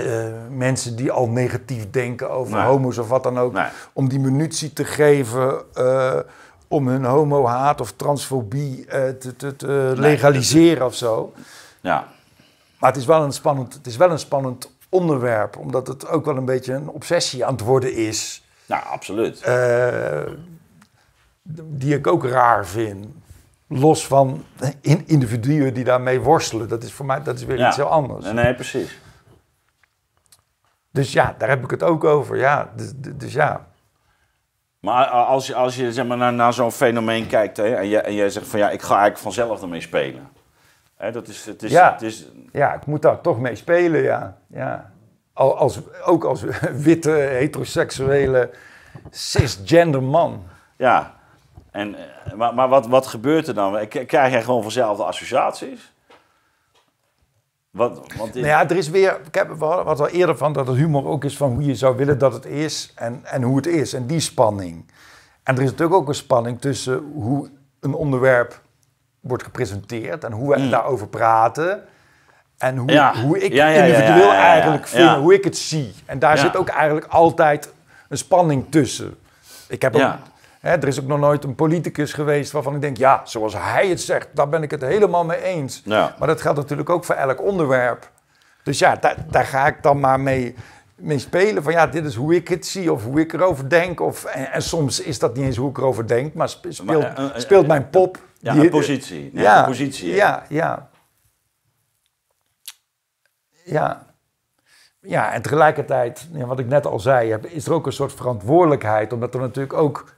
mensen die al negatief denken over homo's of wat dan ook... om die munitie te geven om hun homo-haat of transfobie te, te, te legaliseren of zo. Ja. Maar het is wel een spannend, het is wel een spannend onderwerp. Omdat het ook wel een beetje een obsessie aan het worden is. Nou, absoluut. Eh, die ik ook raar vind. Los van in individuen die daarmee worstelen. Dat is voor mij dat is weer ja. iets heel anders. Nee, precies. Dus ja, daar heb ik het ook over. Ja, dus, dus ja. Maar als, je, als je zeg maar, naar, naar zo'n fenomeen kijkt hè, en, jij, en jij zegt van ja, ik ga eigenlijk vanzelf ermee spelen. Hè, dat is, het is, ja. Het is... ja, ik moet daar toch mee spelen, ja. ja. Al, als, ook als witte, heteroseksuele, cisgender man. Ja, en, eh, maar, maar wat, wat gebeurt er dan? Krijg jij gewoon vanzelf de associaties? Wat, want nou ja, er is weer, ik heb wat al eerder van, dat het humor ook is van hoe je zou willen dat het is en, en hoe het is en die spanning. En er is natuurlijk ook een spanning tussen hoe een onderwerp wordt gepresenteerd en hoe we hmm. daarover praten. En hoe, hoe ik individueel eigenlijk vind, hoe ik het zie. En daar zit ook eigenlijk altijd een spanning tussen. Ik heb hè, er is ook nog nooit een politicus geweest waarvan ik denk, ja, zoals hij het zegt, daar ben ik het helemaal mee eens. Maar dat geldt natuurlijk ook voor elk onderwerp. Dus ja, daar, daar ga ik dan maar mee, spelen. Van ja, dit is hoe ik het zie of hoe ik erover denk. Of, en, en soms is dat niet eens hoe ik erover denk, maar speelt, eh, eh, speelt eh, mijn pop. Ja, een positie. ja, een positie. Ja, ja. Ja. Ja, en tegelijkertijd, wat ik net al zei, is er ook een soort verantwoordelijkheid. Omdat er natuurlijk ook.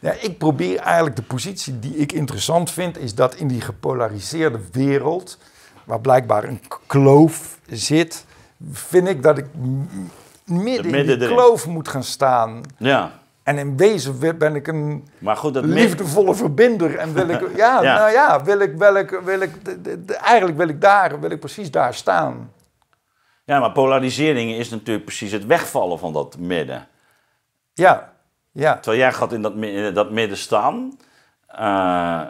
Ja, ik probeer eigenlijk de positie die ik interessant vind, is dat in die gepolariseerde wereld, waar blijkbaar een kloof zit, vind ik dat ik midden, midden in die kloof moet gaan staan. Ja. En in wezen ben ik een maar goed, dat liefdevolle verbinder. En wil ik, ja, nou ja, wil ik, wil ik, wil ik, eigenlijk wil ik daar, wil ik precies daar staan. Ja, maar polarisering is natuurlijk precies het wegvallen van dat midden. Ja, ja. Terwijl jij gaat in dat, dat midden staan eh,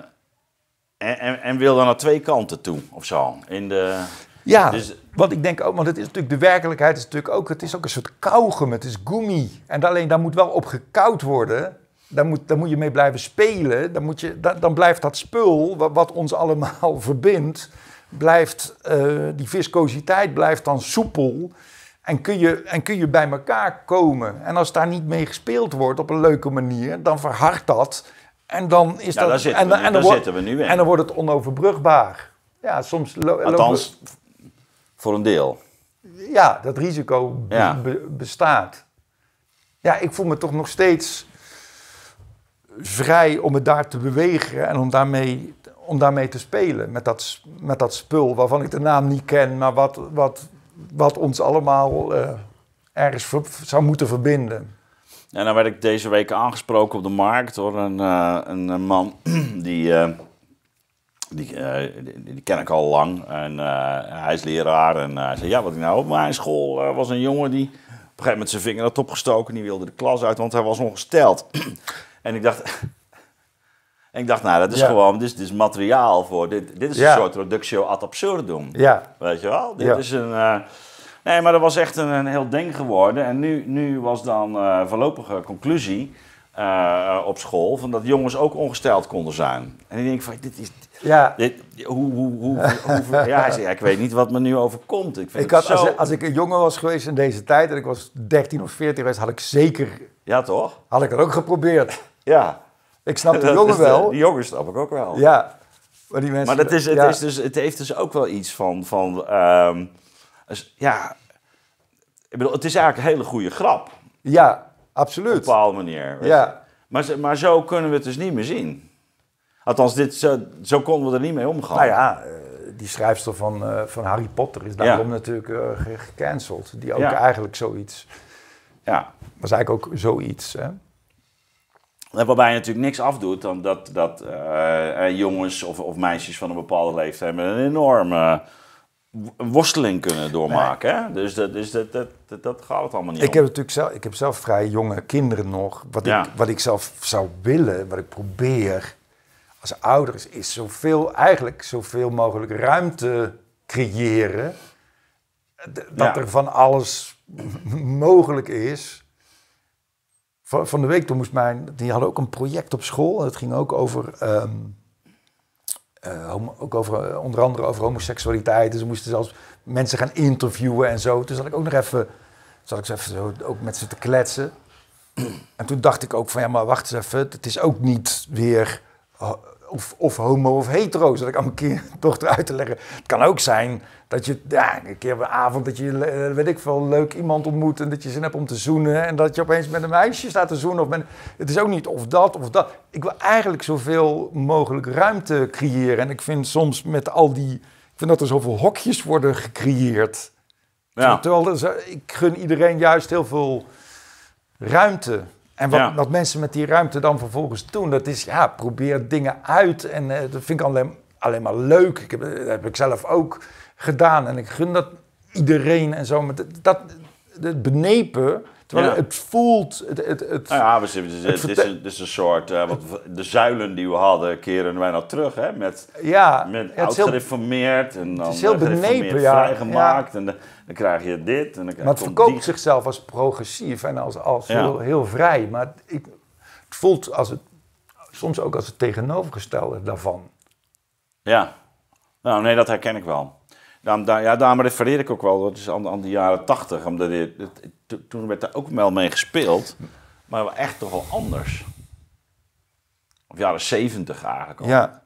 en, en, en, wil dan naar twee kanten toe of zo. In de... Ja, dus, want ik denk ook, want het is natuurlijk de werkelijkheid, is natuurlijk ook, het is ook een soort kauwgum, het is gummi. En alleen daar moet wel op gekoud worden. Daar moet, daar moet je mee blijven spelen. Dan, moet je, dan, dan blijft dat spul, wat, ons allemaal verbindt, blijft, eh, die viscositeit blijft dan soepel. En kun, je, en kun je bij elkaar komen. En als daar niet mee gespeeld wordt op een leuke manier, dan verhardt dat. En dan is nou, dat. zitten, en, we, en, dan, zitten we nu in. En dan wordt het onoverbrugbaar. Ja, soms. Althans, voor een deel. Ja, dat risico bestaat. Ja, ik voel me toch nog steeds vrij om het daar te bewegen en om daarmee, om daarmee te spelen. Met dat, met dat spul waarvan ik de naam niet ken, maar wat, wat, wat ons allemaal uh, ergens zou moeten verbinden. En nou dan werd ik deze week aangesproken op de markt door een, eh, een, eh, man die. Eh, die, die, ken ik al lang. En eh, hij is leraar. En eh, hij zei, ja, wat ik nou op mijn school was een jongen die op een gegeven moment zijn vinger had opgestoken. Die wilde de klas uit, want hij was ongesteld. en ik dacht... en ik dacht, nou, dat is gewoon, dit is, dit is, materiaal voor, dit, dit is een soort reductio ad absurdum. Ja. Weet je wel? Dit is een... Nee, maar dat was echt een, een, heel ding geworden. En nu, nu was dan uh, voorlopige conclusie op school... Van dat jongens ook ongesteld konden zijn. En ik denk van, dit is, ja. Dit, hoe, hoe, hoe, ja, ik weet niet wat me nu overkomt. Ik, vind ik had, als, als, ik een jongen was geweest in deze tijd en ik was 13 of 14 geweest, had ik zeker. Ja, toch? Had ik het ook geprobeerd. Ja. Ik snap de jongen wel. die jongen snap ik ook wel. Ja. Maar, die mensen, maar dat is, het, is dus, het heeft dus ook wel iets van. van ehm, ja. Ik bedoel, het is eigenlijk een hele goede grap. Ja, absoluut. Op een bepaalde manier. Ja. Maar, maar zo kunnen we het dus niet meer zien. Althans, dit, zo, zo konden we er niet mee omgaan. Nou ja, eh, die schrijfster van, eh, van Harry Potter is daarom natuurlijk eh, gecanceld. Die ook eigenlijk zoiets. Ja. Was eigenlijk ook zoiets. Hè? Waarbij je natuurlijk niks afdoet dan dat, dat jongens of, of meisjes van een bepaalde leeftijd met een enorme worsteling kunnen doormaken. Hè? Dus, dat, dus dat, dat, dat, gaat het allemaal niet. Ik heb natuurlijk zelf, ik heb zelf vrij jonge kinderen nog. Wat, ik, wat ik zelf zou willen, wat ik probeer als ouders is zoveel, eigenlijk zoveel mogelijk ruimte creëren. Dat er van alles mogelijk is. Van, van de week toen moest mijn, die hadden ook een project op school. Het ging ook over, ehm, eh, ook over, eh, onder andere over homoseksualiteit. Dus ze moesten zelfs mensen gaan interviewen en zo. Toen zat ik ook nog even, zat ik even ook met ze te kletsen. En toen dacht ik ook van, ja maar wacht eens even, het is ook niet weer of, of homo of hetero, zat ik al een keer toch uit te leggen. Het kan ook zijn dat je ja, een keer op een avond dat je, eh, weet ik veel, leuk iemand ontmoet en dat je zin hebt om te zoenen en dat je opeens met een meisje staat te zoenen. Of met, het is ook niet of dat of dat. Ik wil eigenlijk zoveel mogelijk ruimte creëren. En ik vind soms met al die, ik vind dat er zoveel hokjes worden gecreëerd. Ja. Terwijl ik gun iedereen juist heel veel ruimte. En wat, wat, mensen met die ruimte dan vervolgens doen, dat is ja, probeer dingen uit. En eh, dat vind ik alleen, alleen maar leuk. Ik heb, eh, dat heb ik zelf ook gedaan. En ik gun dat iedereen en zo. Maar dat, dat het benepen. Terwijl het voelt. Het, het, het, nou ja, we het, het, het, is een, is een soort. Eh, wat, de zuilen die we hadden, keren wij nou terug. Hè? Met, ja, met gereformeerd. En dan het is heel benepen, ja. vrijgemaakt. En de, dan krijg je dit. En dan maar het verkoopt zichzelf als progressief en als, als heel, heel, vrij. Maar ik, het voelt als het, soms ook als het tegenovergestelde daarvan. Ja, nou nee, dat herken ik wel. Daarom, ja, daarom refereer ik ook wel, dat is aan, aan de jaren tachtig. Toen werd daar ook wel mee gespeeld, maar wel echt toch wel anders. Of jaren zeventig eigenlijk al. Ja.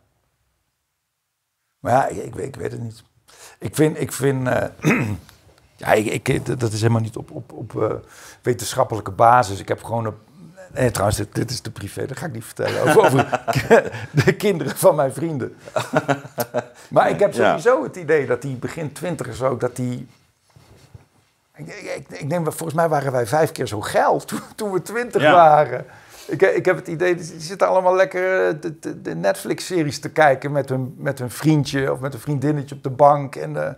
Maar ja, ik, ik, weet het niet. Ik vind, ik vind eh, Ja, ik, dat is helemaal niet op, op, op eh, wetenschappelijke basis. Ik heb gewoon een trouwens, dit, dit, is de privé, dat ga ik niet vertellen. Over, over de kinderen van mijn vrienden. Maar ik heb sowieso het idee dat die begin twintigers ook, dat die... Ik, ik, ik denk, volgens mij waren wij vijf keer zo geil toen, toen we twintig waren. Ik, ik, heb het idee, ze zitten allemaal lekker eh, de, de, de Netflix-series te kijken met hun, met hun vriendje of met een vriendinnetje op de bank. En, eh,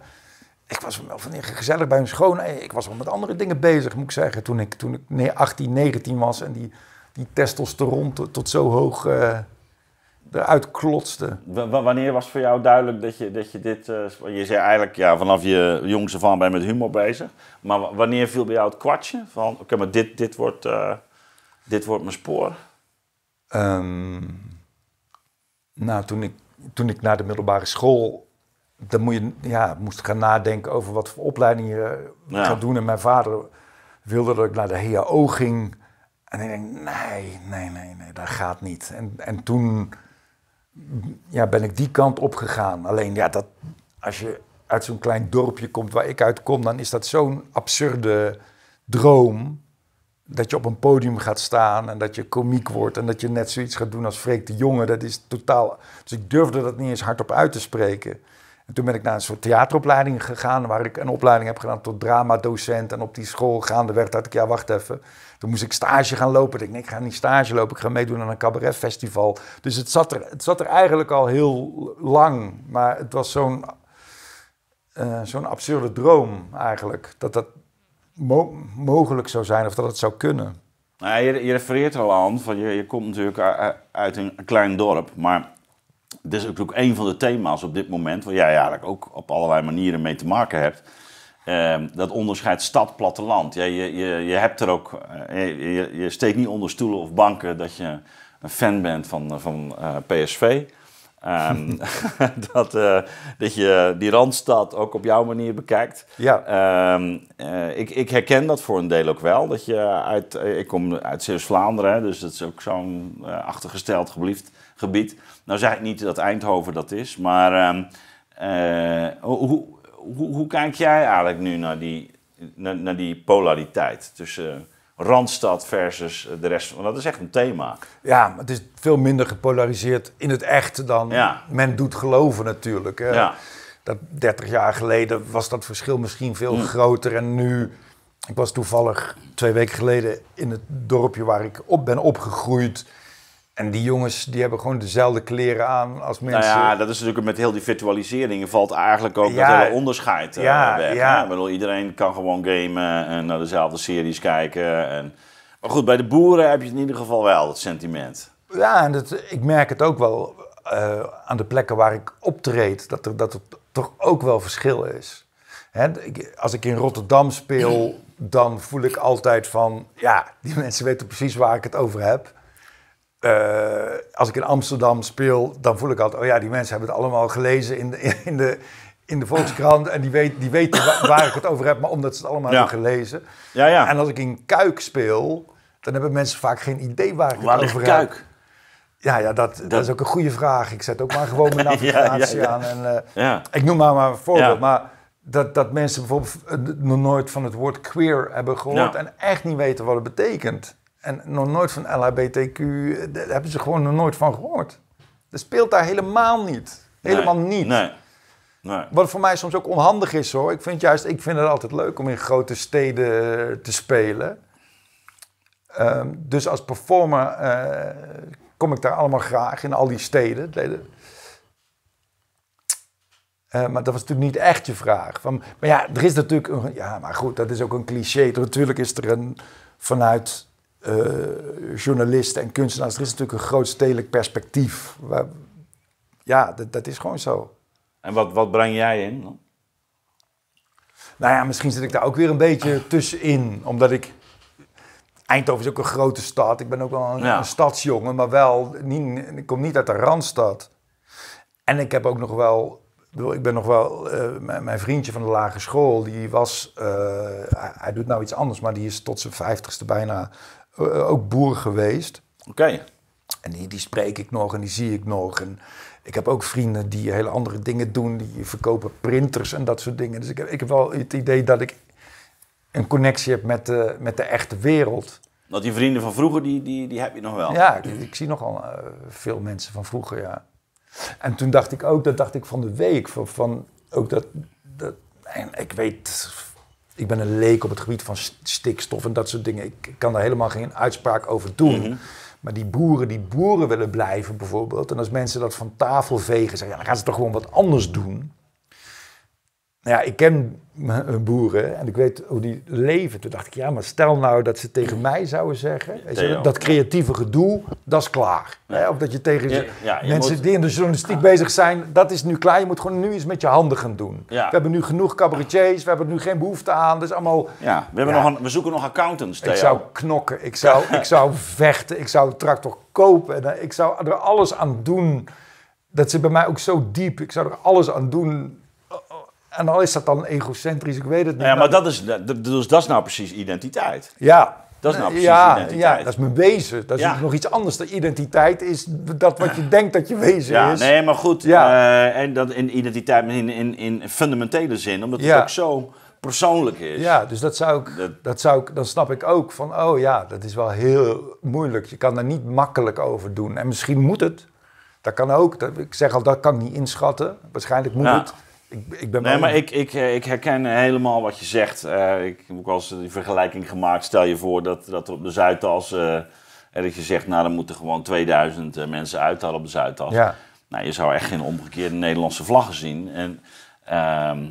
ik was wel van gezellig bij mijn schoon. Eh, ik was wel met andere dingen bezig, moet ik zeggen. Toen ik, toen ik 18, 19 was en die, die testosteron tot, tot zo hoog uh, eruit klotste. wanneer was voor jou duidelijk dat je, dat je dit... Eh, je zei eigenlijk ja, vanaf je jongste van ben je met humor bezig. Maar wanneer viel bij jou het kwartje van... Oké, maar dit, dit, wordt, dit wordt mijn spoor? Ehm, nou, toen ik, toen ik naar de middelbare school dan moet je, ja, moest gaan nadenken over wat voor opleiding je gaat doen. En mijn vader wilde dat ik naar de HAO ging. En ik denk, nee, nee, nee, nee, dat gaat niet. En, en toen ja, ben ik die kant opgegaan. Alleen ja, dat, als je uit zo'n klein dorpje komt waar ik uit kom, dan is dat zo'n absurde droom. Dat je op een podium gaat staan en dat je komiek wordt en dat je net zoiets gaat doen als Freek de Jonge. Dat is totaal. Dus ik durfde dat niet eens hardop uit te spreken toen ben ik naar een soort theateropleiding gegaan, waar ik een opleiding heb gedaan tot dramadocent. En op die school werd, dacht ik, ja, wacht even. Toen moest ik stage gaan lopen. ik nee, ik ga niet stage lopen, ik ga meedoen aan een cabaretfestival. Dus het zat er, het zat er eigenlijk al heel lang. Maar het was zo'n eh, zo'n absurde droom eigenlijk. Dat dat mogelijk zou zijn of dat het zou kunnen. Nou, je, je refereert er al aan, van je, je komt natuurlijk uit een klein dorp, maar dit is ook een van de thema's op dit moment, waar jij eigenlijk ook op allerlei manieren mee te maken hebt. Ehm, dat onderscheid stad-platteland. Je, je, je, hebt er ook, eh, je, steekt niet onder stoelen of banken dat je een fan bent van, eh, van eh, PSV. Ehm, dat, dat je die randstad ook op jouw manier bekijkt. Ja. Ehm, ik, ik, herken dat voor een deel ook wel. Dat je uit, ik kom uit Zeeuws-Vlaanderen, dus dat is ook zo'n achtergesteld gebliefd, gebied. Nou zeg ik niet dat Eindhoven dat is, maar ehm, eh, hoe, hoe, hoe, kijk jij eigenlijk nu naar die, naar, die polariteit tussen... Eh, Randstad versus eh, de rest. Want dat is echt een thema. Ja, het is veel minder gepolariseerd in het echt dan ja. men doet geloven natuurlijk. Ja. Dat 30 jaar geleden was dat verschil misschien veel mm. groter. En nu, ik was toevallig twee weken geleden in het dorpje waar ik op ben opgegroeid en die jongens die hebben gewoon dezelfde kleren aan als mensen. Nou ja, dat is natuurlijk met heel die virtualisering valt eigenlijk ook ja, dat onderscheid eh, ja, weg. Ja. Ik bedoel, iedereen kan gewoon gamen en naar dezelfde series kijken. En... Maar goed, bij de boeren heb je in ieder geval wel dat sentiment. Ja, en dat, ik merk het ook wel eh, aan de plekken waar ik optreed, dat er, dat er toch ook wel verschil is. Hè? als ik in Rotterdam speel, dan voel ik altijd van, ja, die mensen weten precies waar ik het over heb. Eh, als ik in Amsterdam speel, dan voel ik altijd, oh ja, die mensen hebben het allemaal gelezen in de, in de, in de Volkskrant. En die, weet, die weten waar, ik het over heb, maar omdat ze het allemaal hebben gelezen. Ja, ja. En als ik in Kuik speel, dan hebben mensen vaak geen idee waar ik het over Kuik? heb. Ja, ja dat, dat, is ook een goede vraag. Ik zet ook maar gewoon mijn navigatie aan. En, eh, Ik noem maar, maar een voorbeeld. Maar dat, dat mensen bijvoorbeeld eh, nog nooit van het woord queer hebben gehoord en echt niet weten wat het betekent en nog nooit van LHBTQ, daar hebben ze gewoon nog nooit van gehoord. Dat speelt daar helemaal niet. Helemaal niet. Nee, nee. Wat voor mij soms ook onhandig is hoor. Ik vind, juist, ik vind het altijd leuk om in grote steden eh, te spelen. Ehm, dus als performer eh, kom ik daar allemaal graag in al die steden. Eh, maar dat was natuurlijk niet echt je vraag. Van, maar ja, er is natuurlijk een. Ja, maar goed, dat is ook een cliché. Natuurlijk is er een vanuit eh, journalisten en kunstenaars, er is natuurlijk een groot stedelijk perspectief. ja, dat, dat is gewoon zo. En wat, wat breng jij in Nou ja, misschien zit ik daar ook weer een beetje tussenin. Omdat ik. Eindhoven is ook een grote stad. Ik ben ook wel een, stadsjongen, maar wel. Niet, ik kom niet uit de randstad. En ik heb ook nog wel. Ik, ben nog wel. Eh, mijn, vriendje van de lagere school, die was. Eh, hij, hij, doet nou iets anders, maar die is tot zijn vijftigste bijna eh, ook boer geweest. Oké. En die, die spreek ik nog en die zie ik nog. En ik heb ook vrienden die hele andere dingen doen. Die verkopen printers en dat soort dingen. Dus ik heb, ik heb wel het idee dat ik een connectie heb met de, met de echte wereld. Dat die vrienden van vroeger, die, die, die heb je nog wel. Ja, ik, zie nogal uh, veel mensen van vroeger, ja. En toen dacht ik ook, dat dacht ik van de week, van, van ook dat, dat en ik weet ik ben een leek op het gebied van stikstof en dat soort dingen. Ik kan daar helemaal geen uitspraak over doen. Mhm. Maar die boeren die boeren willen blijven bijvoorbeeld. En als mensen dat van tafel vegen, zeggen, ja, dan gaan ze toch gewoon wat anders doen. Nou ja, ik ken boeren en ik weet hoe die leven. Toen dacht ik, ja, maar stel nou dat ze tegen mij zouden zeggen... dat creatieve gedoe, dat is klaar. Of dat je tegen mensen die in de journalistiek bezig zijn... dat is nu klaar, je moet gewoon nu iets met je handen gaan doen. We hebben nu genoeg cabaretiers, we hebben nu geen behoefte aan. Dat is allemaal... Ja, we, hebben nog een, we zoeken nog accountants, Ik zou knokken, ik zou, ik zou vechten, ik zou een tractor kopen. En, eh, ik zou er alles aan doen. Dat zit bij mij ook zo diep. Ik zou er alles aan doen en al is dat dan egocentrisch, ik weet het niet. Ja, maar nou, dat is, dus dat is nou precies identiteit. Ja. Dat is nou precies identiteit. Ja, dat is mijn wezen. Dat is nog iets anders. dan identiteit is dat wat je denkt dat je wezen is. Ja, nee, maar goed. Ja. Eh, en dat in identiteit in, in, in fundamentele zin, omdat het ook zo persoonlijk is. Ja, dus dat zou ik, dat, zou ik, dan snap ik ook van, oh ja, dat is wel heel moeilijk. Je kan daar niet makkelijk over doen. En misschien moet het. Dat kan ook. Dat, ik zeg al, dat kan ik niet inschatten. Waarschijnlijk moet het. Ik, ik ben nee, maar ik, ik, eh, ik herken helemaal wat je zegt. Eh, ik heb ook al eens die vergelijking gemaakt. Stel je voor dat, dat op de Zuidas... Eh, dat je zegt, nou, dan moeten gewoon 2000 mensen uithalen op de Zuidas. Nou, je zou echt geen omgekeerde Nederlandse vlaggen zien. En, ehm,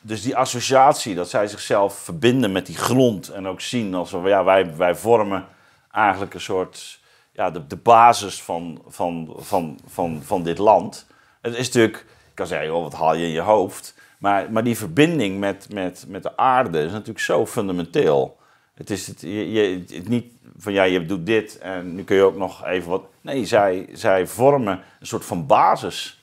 dus die associatie, dat zij zichzelf verbinden met die grond... en ook zien als we, ja, wij, wij vormen eigenlijk een soort... Ja, de, de basis van, van, van, van, van dit land. Het is natuurlijk kan zeggen, wat haal je in je hoofd? Maar, maar die verbinding met, met, met de aarde is natuurlijk zo fundamenteel. Het is het, je, het niet van ja, je doet dit en nu kun je ook nog even wat. Nee, zij, zij vormen een soort van basis.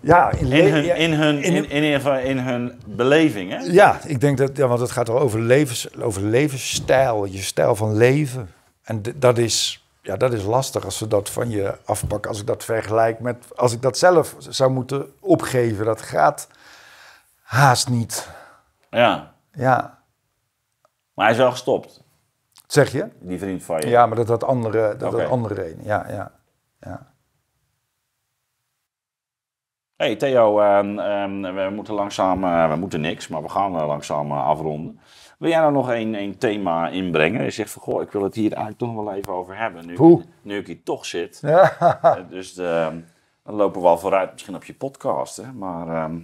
Ja, in, in hun, in hun, in, in, in, hun, beleving. Hè? Ja, ik denk dat, ja, want het gaat al over, levens, over levensstijl, je stijl van leven. En dat is ja, dat is lastig als ze dat van je afpakken. Als ik dat vergelijk met als ik dat zelf zou moeten opgeven, dat gaat haast niet. Ja. Ja. Maar hij is wel gestopt. zeg je? Die vriend van je. Ja, maar dat had andere, dat andere reden. Ja, ja, ja. Hey Theo, ehm, ehm, we moeten langzaam, eh, we moeten niks, maar we gaan eh, langzaam eh, afronden. Wil jij nou nog een, een thema inbrengen? Je zegt van, goh, ik wil het hier eigenlijk toch wel even over hebben. Nu, nu ik hier toch zit. Eh, dus de, ehm, dan lopen we al vooruit misschien op je podcast, hè? Maar... Ehm,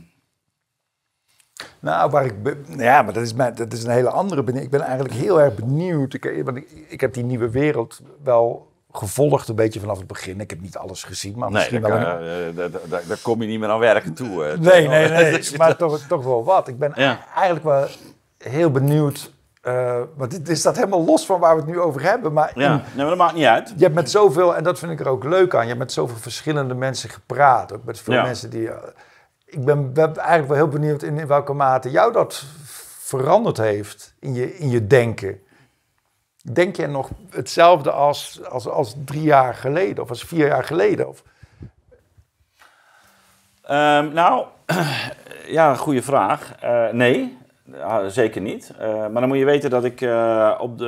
nou, waar ik. Ja, maar dat is, mijn, dat is een hele andere Ik ben eigenlijk heel erg benieuwd. Ik, want ik, heb die nieuwe wereld wel gevolgd, een beetje vanaf het begin. Ik heb niet alles gezien, maar nee, misschien wel. Eh, daar kom je niet meer aan werken toe. nee, nee, nee. maar toch, toch wel wat. Ik ben e-, eigenlijk wel heel benieuwd. Eh, want dit is dat helemaal los van waar we het nu over hebben. Maar, ja, nee, maar dat maakt niet uit. Je hebt met zoveel, en dat vind ik er ook leuk aan, je hebt met zoveel verschillende mensen gepraat. Ook met veel mensen die. Eh, ik ben, eigenlijk wel heel benieuwd in, in, welke mate jou dat veranderd heeft in je, in je denken. Denk jij nog hetzelfde als, als, als drie jaar geleden of als vier jaar geleden? Of... Ehm, nou, ja, goede vraag. Eh, nee, zeker niet. Eh, maar dan moet je weten dat ik eh, op, de,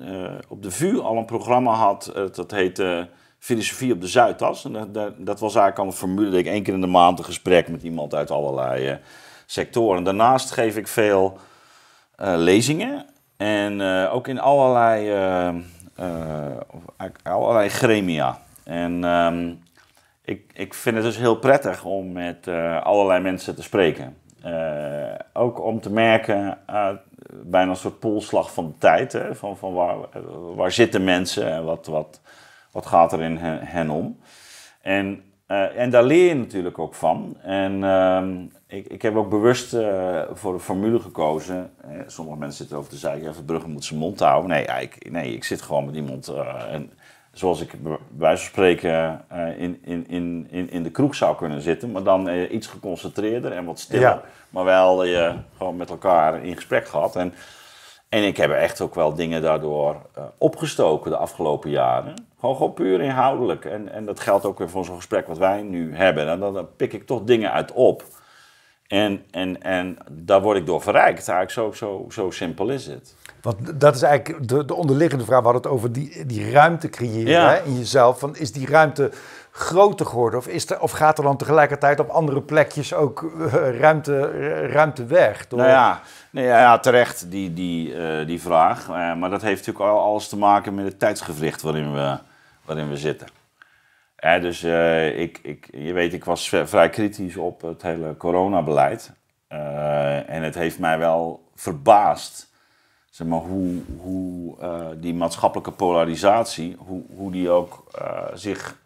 ehm, eh, op de VU al een programma had. dat heette Filosofie op de Zuidas. En dat, dat, was eigenlijk al een formule. Dat ik één keer in de maand een gesprek met iemand uit allerlei sectoren. Daarnaast geef ik veel lezingen. En ook in allerlei, allerlei gremia. En ehm, ik, ik vind het dus heel prettig om met allerlei mensen te spreken. Eh, ook om te merken, eh, bijna een soort polslag van de tijd. Hè? Van, van waar, eh, waar zitten mensen en wat, wat, wat gaat er in hen, om. En, en daar leer je natuurlijk ook van. En ehm, ik, ik heb ook bewust voor de formule gekozen. sommige mensen zitten over de zeiken, even Brugge moet zijn mond houden. Nee, ik, nee, ik zit gewoon met iemand uh, en zoals ik bij wijze van spreken in, in, in, in, in de kroeg zou kunnen zitten, maar dan iets geconcentreerder en wat stiller. Maar wel je gewoon met elkaar in gesprek gehad. En, en ik heb echt ook wel dingen daardoor opgestoken de afgelopen jaren. Gewoon, gewoon puur inhoudelijk. En, en dat geldt ook weer voor zo'n gesprek wat wij nu hebben. En dan pik ik toch dingen uit op. En, en, en daar word ik door verrijkt. Eigenlijk zo, zo, zo simpel is het. Want dat is eigenlijk de, de onderliggende vraag. We hadden het over die, die ruimte creëren hè, in jezelf. Van, is die ruimte groter geworden? Of, is er, of gaat er dan tegelijkertijd op andere plekjes ook eh, ruimte, eh, ruimte weg? Door... Nou ja, ja, terecht die, die, eh, die vraag. maar dat heeft natuurlijk alles te maken met het tijdsgevricht waarin we, waarin we zitten dus eh, ik, ik, je weet, ik was vrij kritisch op het hele coronabeleid. Uh, en het heeft mij wel verbaasd zeg maar, hoe, hoe eh, die maatschappelijke polarisatie, hoe, hoe die ook zich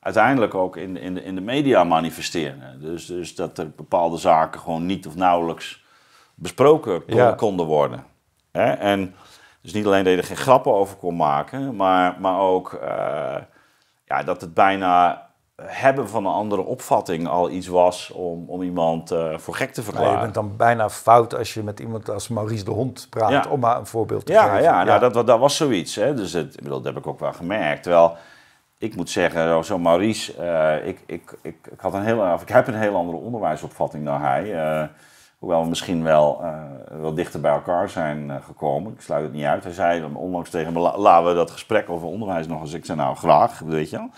uiteindelijk ook in, in, de, in de media manifesteerde. Dus, dus dat er bepaalde zaken gewoon niet of nauwelijks besproken konden worden. Hè? En dus niet alleen dat je er geen grappen over kon maken, maar, maar ook ja, dat het bijna hebben van een andere opvatting al iets was om, om iemand eh, voor gek te verklaren. je bent dan bijna fout als je met iemand als Maurice de Hond praat, om maar een voorbeeld te ja, geven. Ja, nou, dat, dat, was zoiets. Hè. Dus het, dat heb ik ook wel gemerkt. Terwijl, ik moet zeggen, zo Maurice, eh, ik, ik, ik, ik, had een heel, of ik heb een heel andere onderwijsopvatting dan hij. Eh, Hoewel we misschien wel, uh, wel dichter bij elkaar zijn eh, gekomen. Ik sluit het niet uit. Hij zei onlangs tegen me, laten we dat gesprek over onderwijs nog eens. Ik zei nou graag, weet je wel.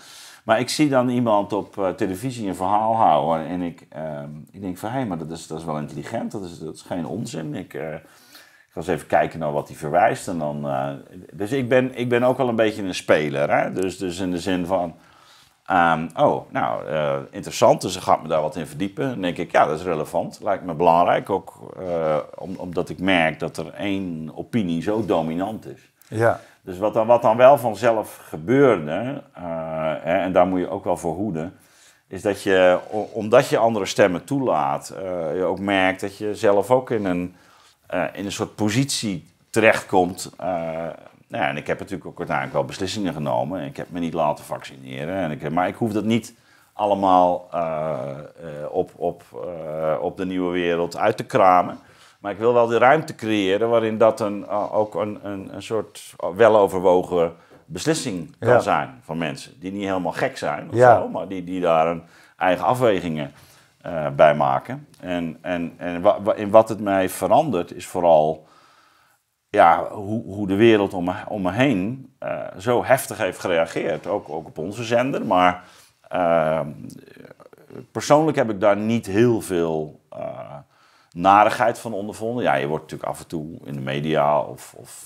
Maar ik zie dan iemand op eh, televisie een verhaal houden. En ik, ehm, ik denk van, hé, maar dat is, dat is wel intelligent. Dat is, dat is geen onzin. Ik, ga eens even kijken naar wat hij verwijst. En dan, dus ik ben, ik ben ook wel een beetje een speler. Hè? Dus, dus in de zin van Ehm, oh, nou, eh, interessant. Dus ze gaat me daar wat in verdiepen. Dan denk ik, ja, dat is relevant. Lijkt me belangrijk ook, eh, omdat ik merk dat er één opinie zo dominant is. Ja. Dus wat dan, wat dan wel vanzelf gebeurde, eh, hè, en daar moet je ook wel voor hoeden, is dat je, omdat je andere stemmen toelaat, je ook merkt dat je zelf ook in een, in een soort positie terechtkomt nou ja, en ik heb natuurlijk ook uiteindelijk wel beslissingen genomen. Ik heb me niet laten vaccineren. En ik, maar ik hoef dat niet allemaal eh, eh, op, op, eh, op de nieuwe wereld uit te kramen. Maar ik wil wel de ruimte creëren waarin dat een, ook een, een, een soort weloverwogen beslissing kan zijn van mensen. Die niet helemaal gek zijn, maar die, die daar een eigen afwegingen bij maken. En, en, en in wat het mij verandert is vooral ja, hoe, hoe de wereld om, om me heen eh, zo heftig heeft gereageerd. Ook, ook op onze zender. Maar ehm, persoonlijk heb ik daar niet heel veel uh, narigheid van ondervonden. Ja, je wordt natuurlijk af en toe in de media, of, of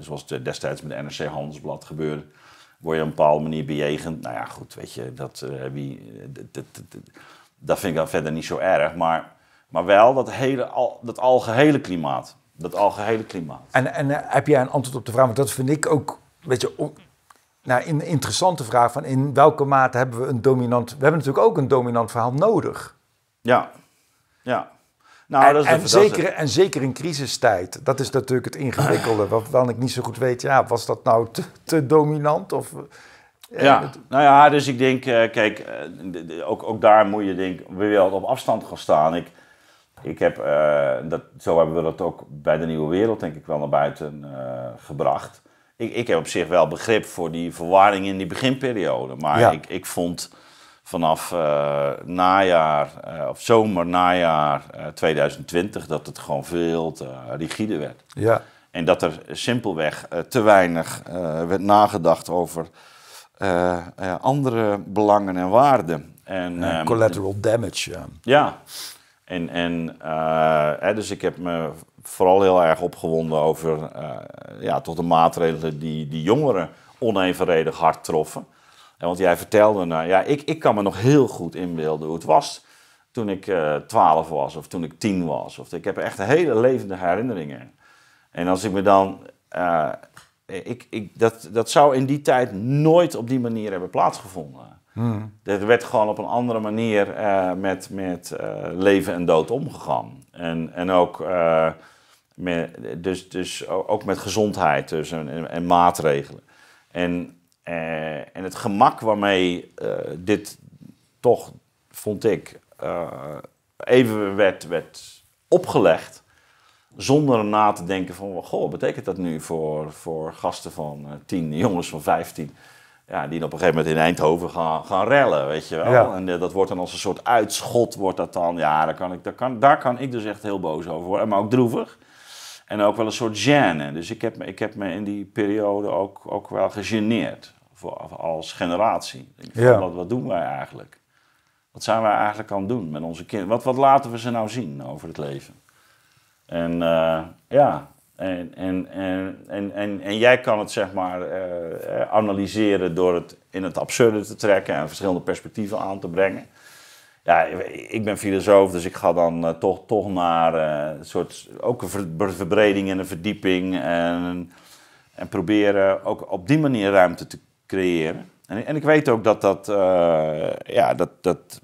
zoals het destijds met de NRC Handelsblad gebeurde, word je op een bepaalde manier bejegend. Nou ja, goed, weet je, dat, dat, eh, dat, dat vind ik dan verder niet zo erg. Maar, maar wel dat, hele, al, dat algehele klimaat. Dat algehele klimaat. En, en eh, heb jij een antwoord op de vraag? Want dat vind ik ook een beetje nou, een interessante vraag. Van in welke mate hebben we een dominant... We hebben natuurlijk ook een dominant verhaal nodig. Ja, ja. Nou, en, dat is zeker, en zeker in crisistijd. Dat is natuurlijk het ingewikkelde. Ah. Waarvan ik niet zo goed weet, ja, was dat nou te, dominant? Of, eh, ja, nou ja, dus ik denk, eh, kijk, ook, ook daar moet je denk, weer op afstand gaan staan. Ik, ik heb, eh, dat, zo hebben we dat ook bij de Nieuwe Wereld denk ik wel naar buiten eh, gebracht. Ik, ik heb op zich wel begrip voor die verwarring in die beginperiode. Maar ik, ik vond vanaf eh, najaar, of zomer, najaar 2020, dat het gewoon veel te rigide werd. Ja. En dat er simpelweg te weinig werd nagedacht over andere belangen en waarden. En, ehm, collateral damage. ja. En, en eh, dus ik heb me vooral heel erg opgewonden over eh, ja, tot de maatregelen die, die jongeren onevenredig hard troffen. En want jij vertelde, nou ja, ik, ik kan me nog heel goed inbeelden hoe het was toen ik uh, eh, 12 was of toen ik 10 was. Of, ik heb echt hele levende herinneringen. En als ik me dan. ik, ik, dat, dat zou in die tijd nooit op die manier hebben plaatsgevonden. Hmm. Er werd gewoon op een andere manier eh, met, met eh, leven en dood omgegaan. En, en ook, eh, met, dus, dus ook met gezondheid dus en, en, maatregelen. En, en het gemak waarmee dit toch, vond ik, even werd, werd opgelegd. Zonder na te denken van, wat betekent dat nu voor, voor gasten van tien, jongens van 15? ja, die op een gegeven moment in Eindhoven gaan, gaan rellen, weet je wel. En eh, dat wordt dan als een soort uitschot, wordt dat dan. Ja, daar kan, ik, daar, kan, daar kan ik dus echt heel boos over worden, maar ook droevig. En ook wel een soort gêne. Dus ik heb me, ik heb me in die periode ook, ook wel gegeneerd voor, als generatie. ja. wat, wat doen wij eigenlijk? Wat zijn wij eigenlijk aan het doen met onze kinderen? Wat, wat laten we ze nou zien over het leven? En eh, ja, en, en, en, en, en, jij kan het zeg maar eh, eh, analyseren door het in het absurde te trekken en verschillende perspectieven aan te brengen. Ja, ik ben filosoof, dus ik ga dan eh, toch, toch naar een soort, ook een verbreding en een verdieping. En, en proberen ook op die manier ruimte te creëren. En, en ik weet ook dat dat, ja, dat, dat,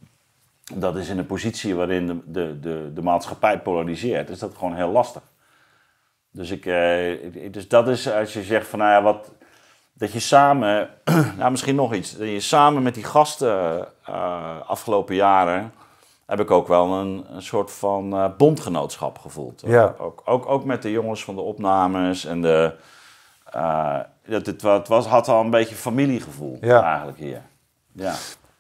dat is in een positie waarin de, de, de, de maatschappij polariseert. Is dat gewoon heel lastig. Dus, eh, ik, dus dat is als je zegt van nou ja, wat. Dat je samen, nou misschien nog iets, dat je samen met die gasten eh, afgelopen jaren heb ik ook wel een, een soort van eh, bondgenootschap gevoeld. Ja. Ook, ook, ook met de jongens van de opnames en de. dat het, wat was, had al een beetje familiegevoel ja. eigenlijk hier. Ja.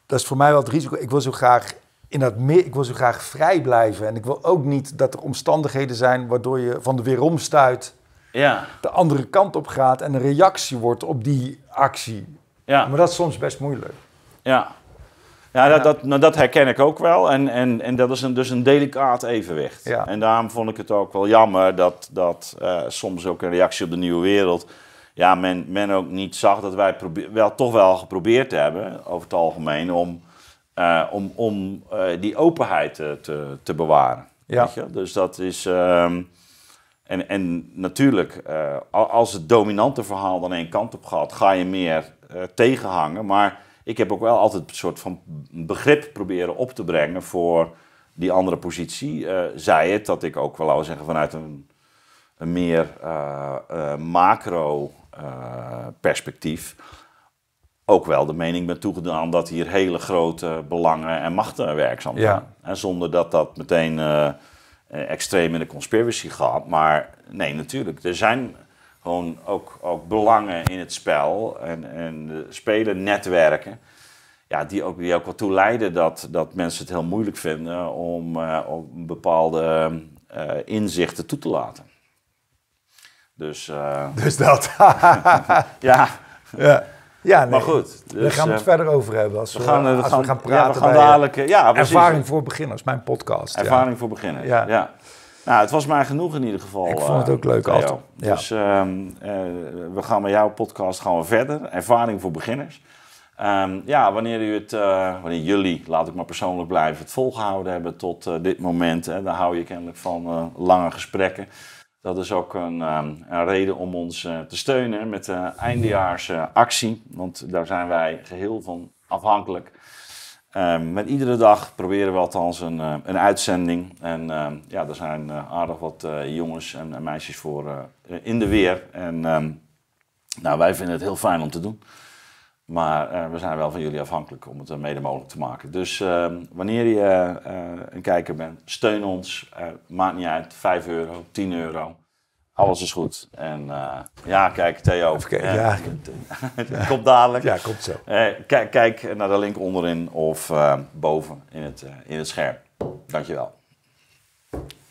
Dat is voor mij wel het risico. Ik wil zo graag in dat ik wil zo graag vrij blijven. En ik wil ook niet dat er omstandigheden zijn waardoor je van de weeromstuit ja. de andere kant op gaat en een reactie wordt op die actie. Ja. Maar dat is soms best moeilijk. Ja, ja, dat, nou, dat, herken ik ook wel. En, en, en dat is een, dus een delicaat evenwicht. Ja. En daarom vond ik het ook wel jammer dat, dat eh, soms ook een reactie op de nieuwe wereld. Ja, men, men ook niet zag dat wij wel, toch wel geprobeerd hebben, over het algemeen, om eh, om om eh, die openheid te, te bewaren. Ja. Dus dat is. Ehm, en, en natuurlijk, eh, als het dominante verhaal dan één kant op gaat, ga je meer tegenhangen. Maar ik heb ook wel altijd een soort van begrip proberen op te brengen voor die andere positie. zij het dat ik ook wel, zou zeggen, vanuit een, een meer macro-perspectief ook wel de mening ben toegedaan dat hier hele grote belangen en machten werkzaam zijn. En zonder dat dat meteen eh, extreem in de conspiracy gaat. Maar nee, natuurlijk. Er zijn gewoon ook, ook belangen in het spel en, en spelen netwerken. Ja, die ook, die ook wel toe leiden dat, dat mensen het heel moeilijk vinden om, eh, om bepaalde eh, inzichten toe te laten. Dus, dus dat. ja. ja. Ja, Maar goed. we dus, gaan het eh, verder over hebben als we, eh, gaan, gaan, praten. Eh, ja, dadelijk, ja, Ervaring voor beginners, mijn podcast. Ervaring voor beginners, ja. Nou, het was maar genoeg in ieder geval. Ik vond het ook leuk, altijd. Dus ehm, we gaan met jouw podcast gaan we verder. Ervaring voor beginners. Ehm, ja, wanneer, het, wanneer jullie, laat ik maar persoonlijk blijven, het volgehouden hebben tot dit moment, hè, dan hou je kennelijk van uh, lange gesprekken. Dat is ook een, ehm, een reden om ons eh, te steunen met de eindejaarsactie. Eh, Want daar zijn wij geheel van afhankelijk. Ehm, met iedere dag proberen we althans een, eh, een uitzending. En um, ja, daar zijn aardig wat jongens en, meisjes voor in de weer. En nou, wij vinden het heel fijn om te doen. Maar eh, we zijn wel van jullie afhankelijk om het eh, mede mogelijk te maken. Dus ehm, wanneer je eh, een kijker bent, steun ons. maakt niet uit, 5 euro, 10 euro. Alles is goed. En ja, kijk, Theo. Kijken, ja. komt dadelijk. Ja, komt zo. kijk naar de link onderin of boven in het, in het scherm. Dankjewel.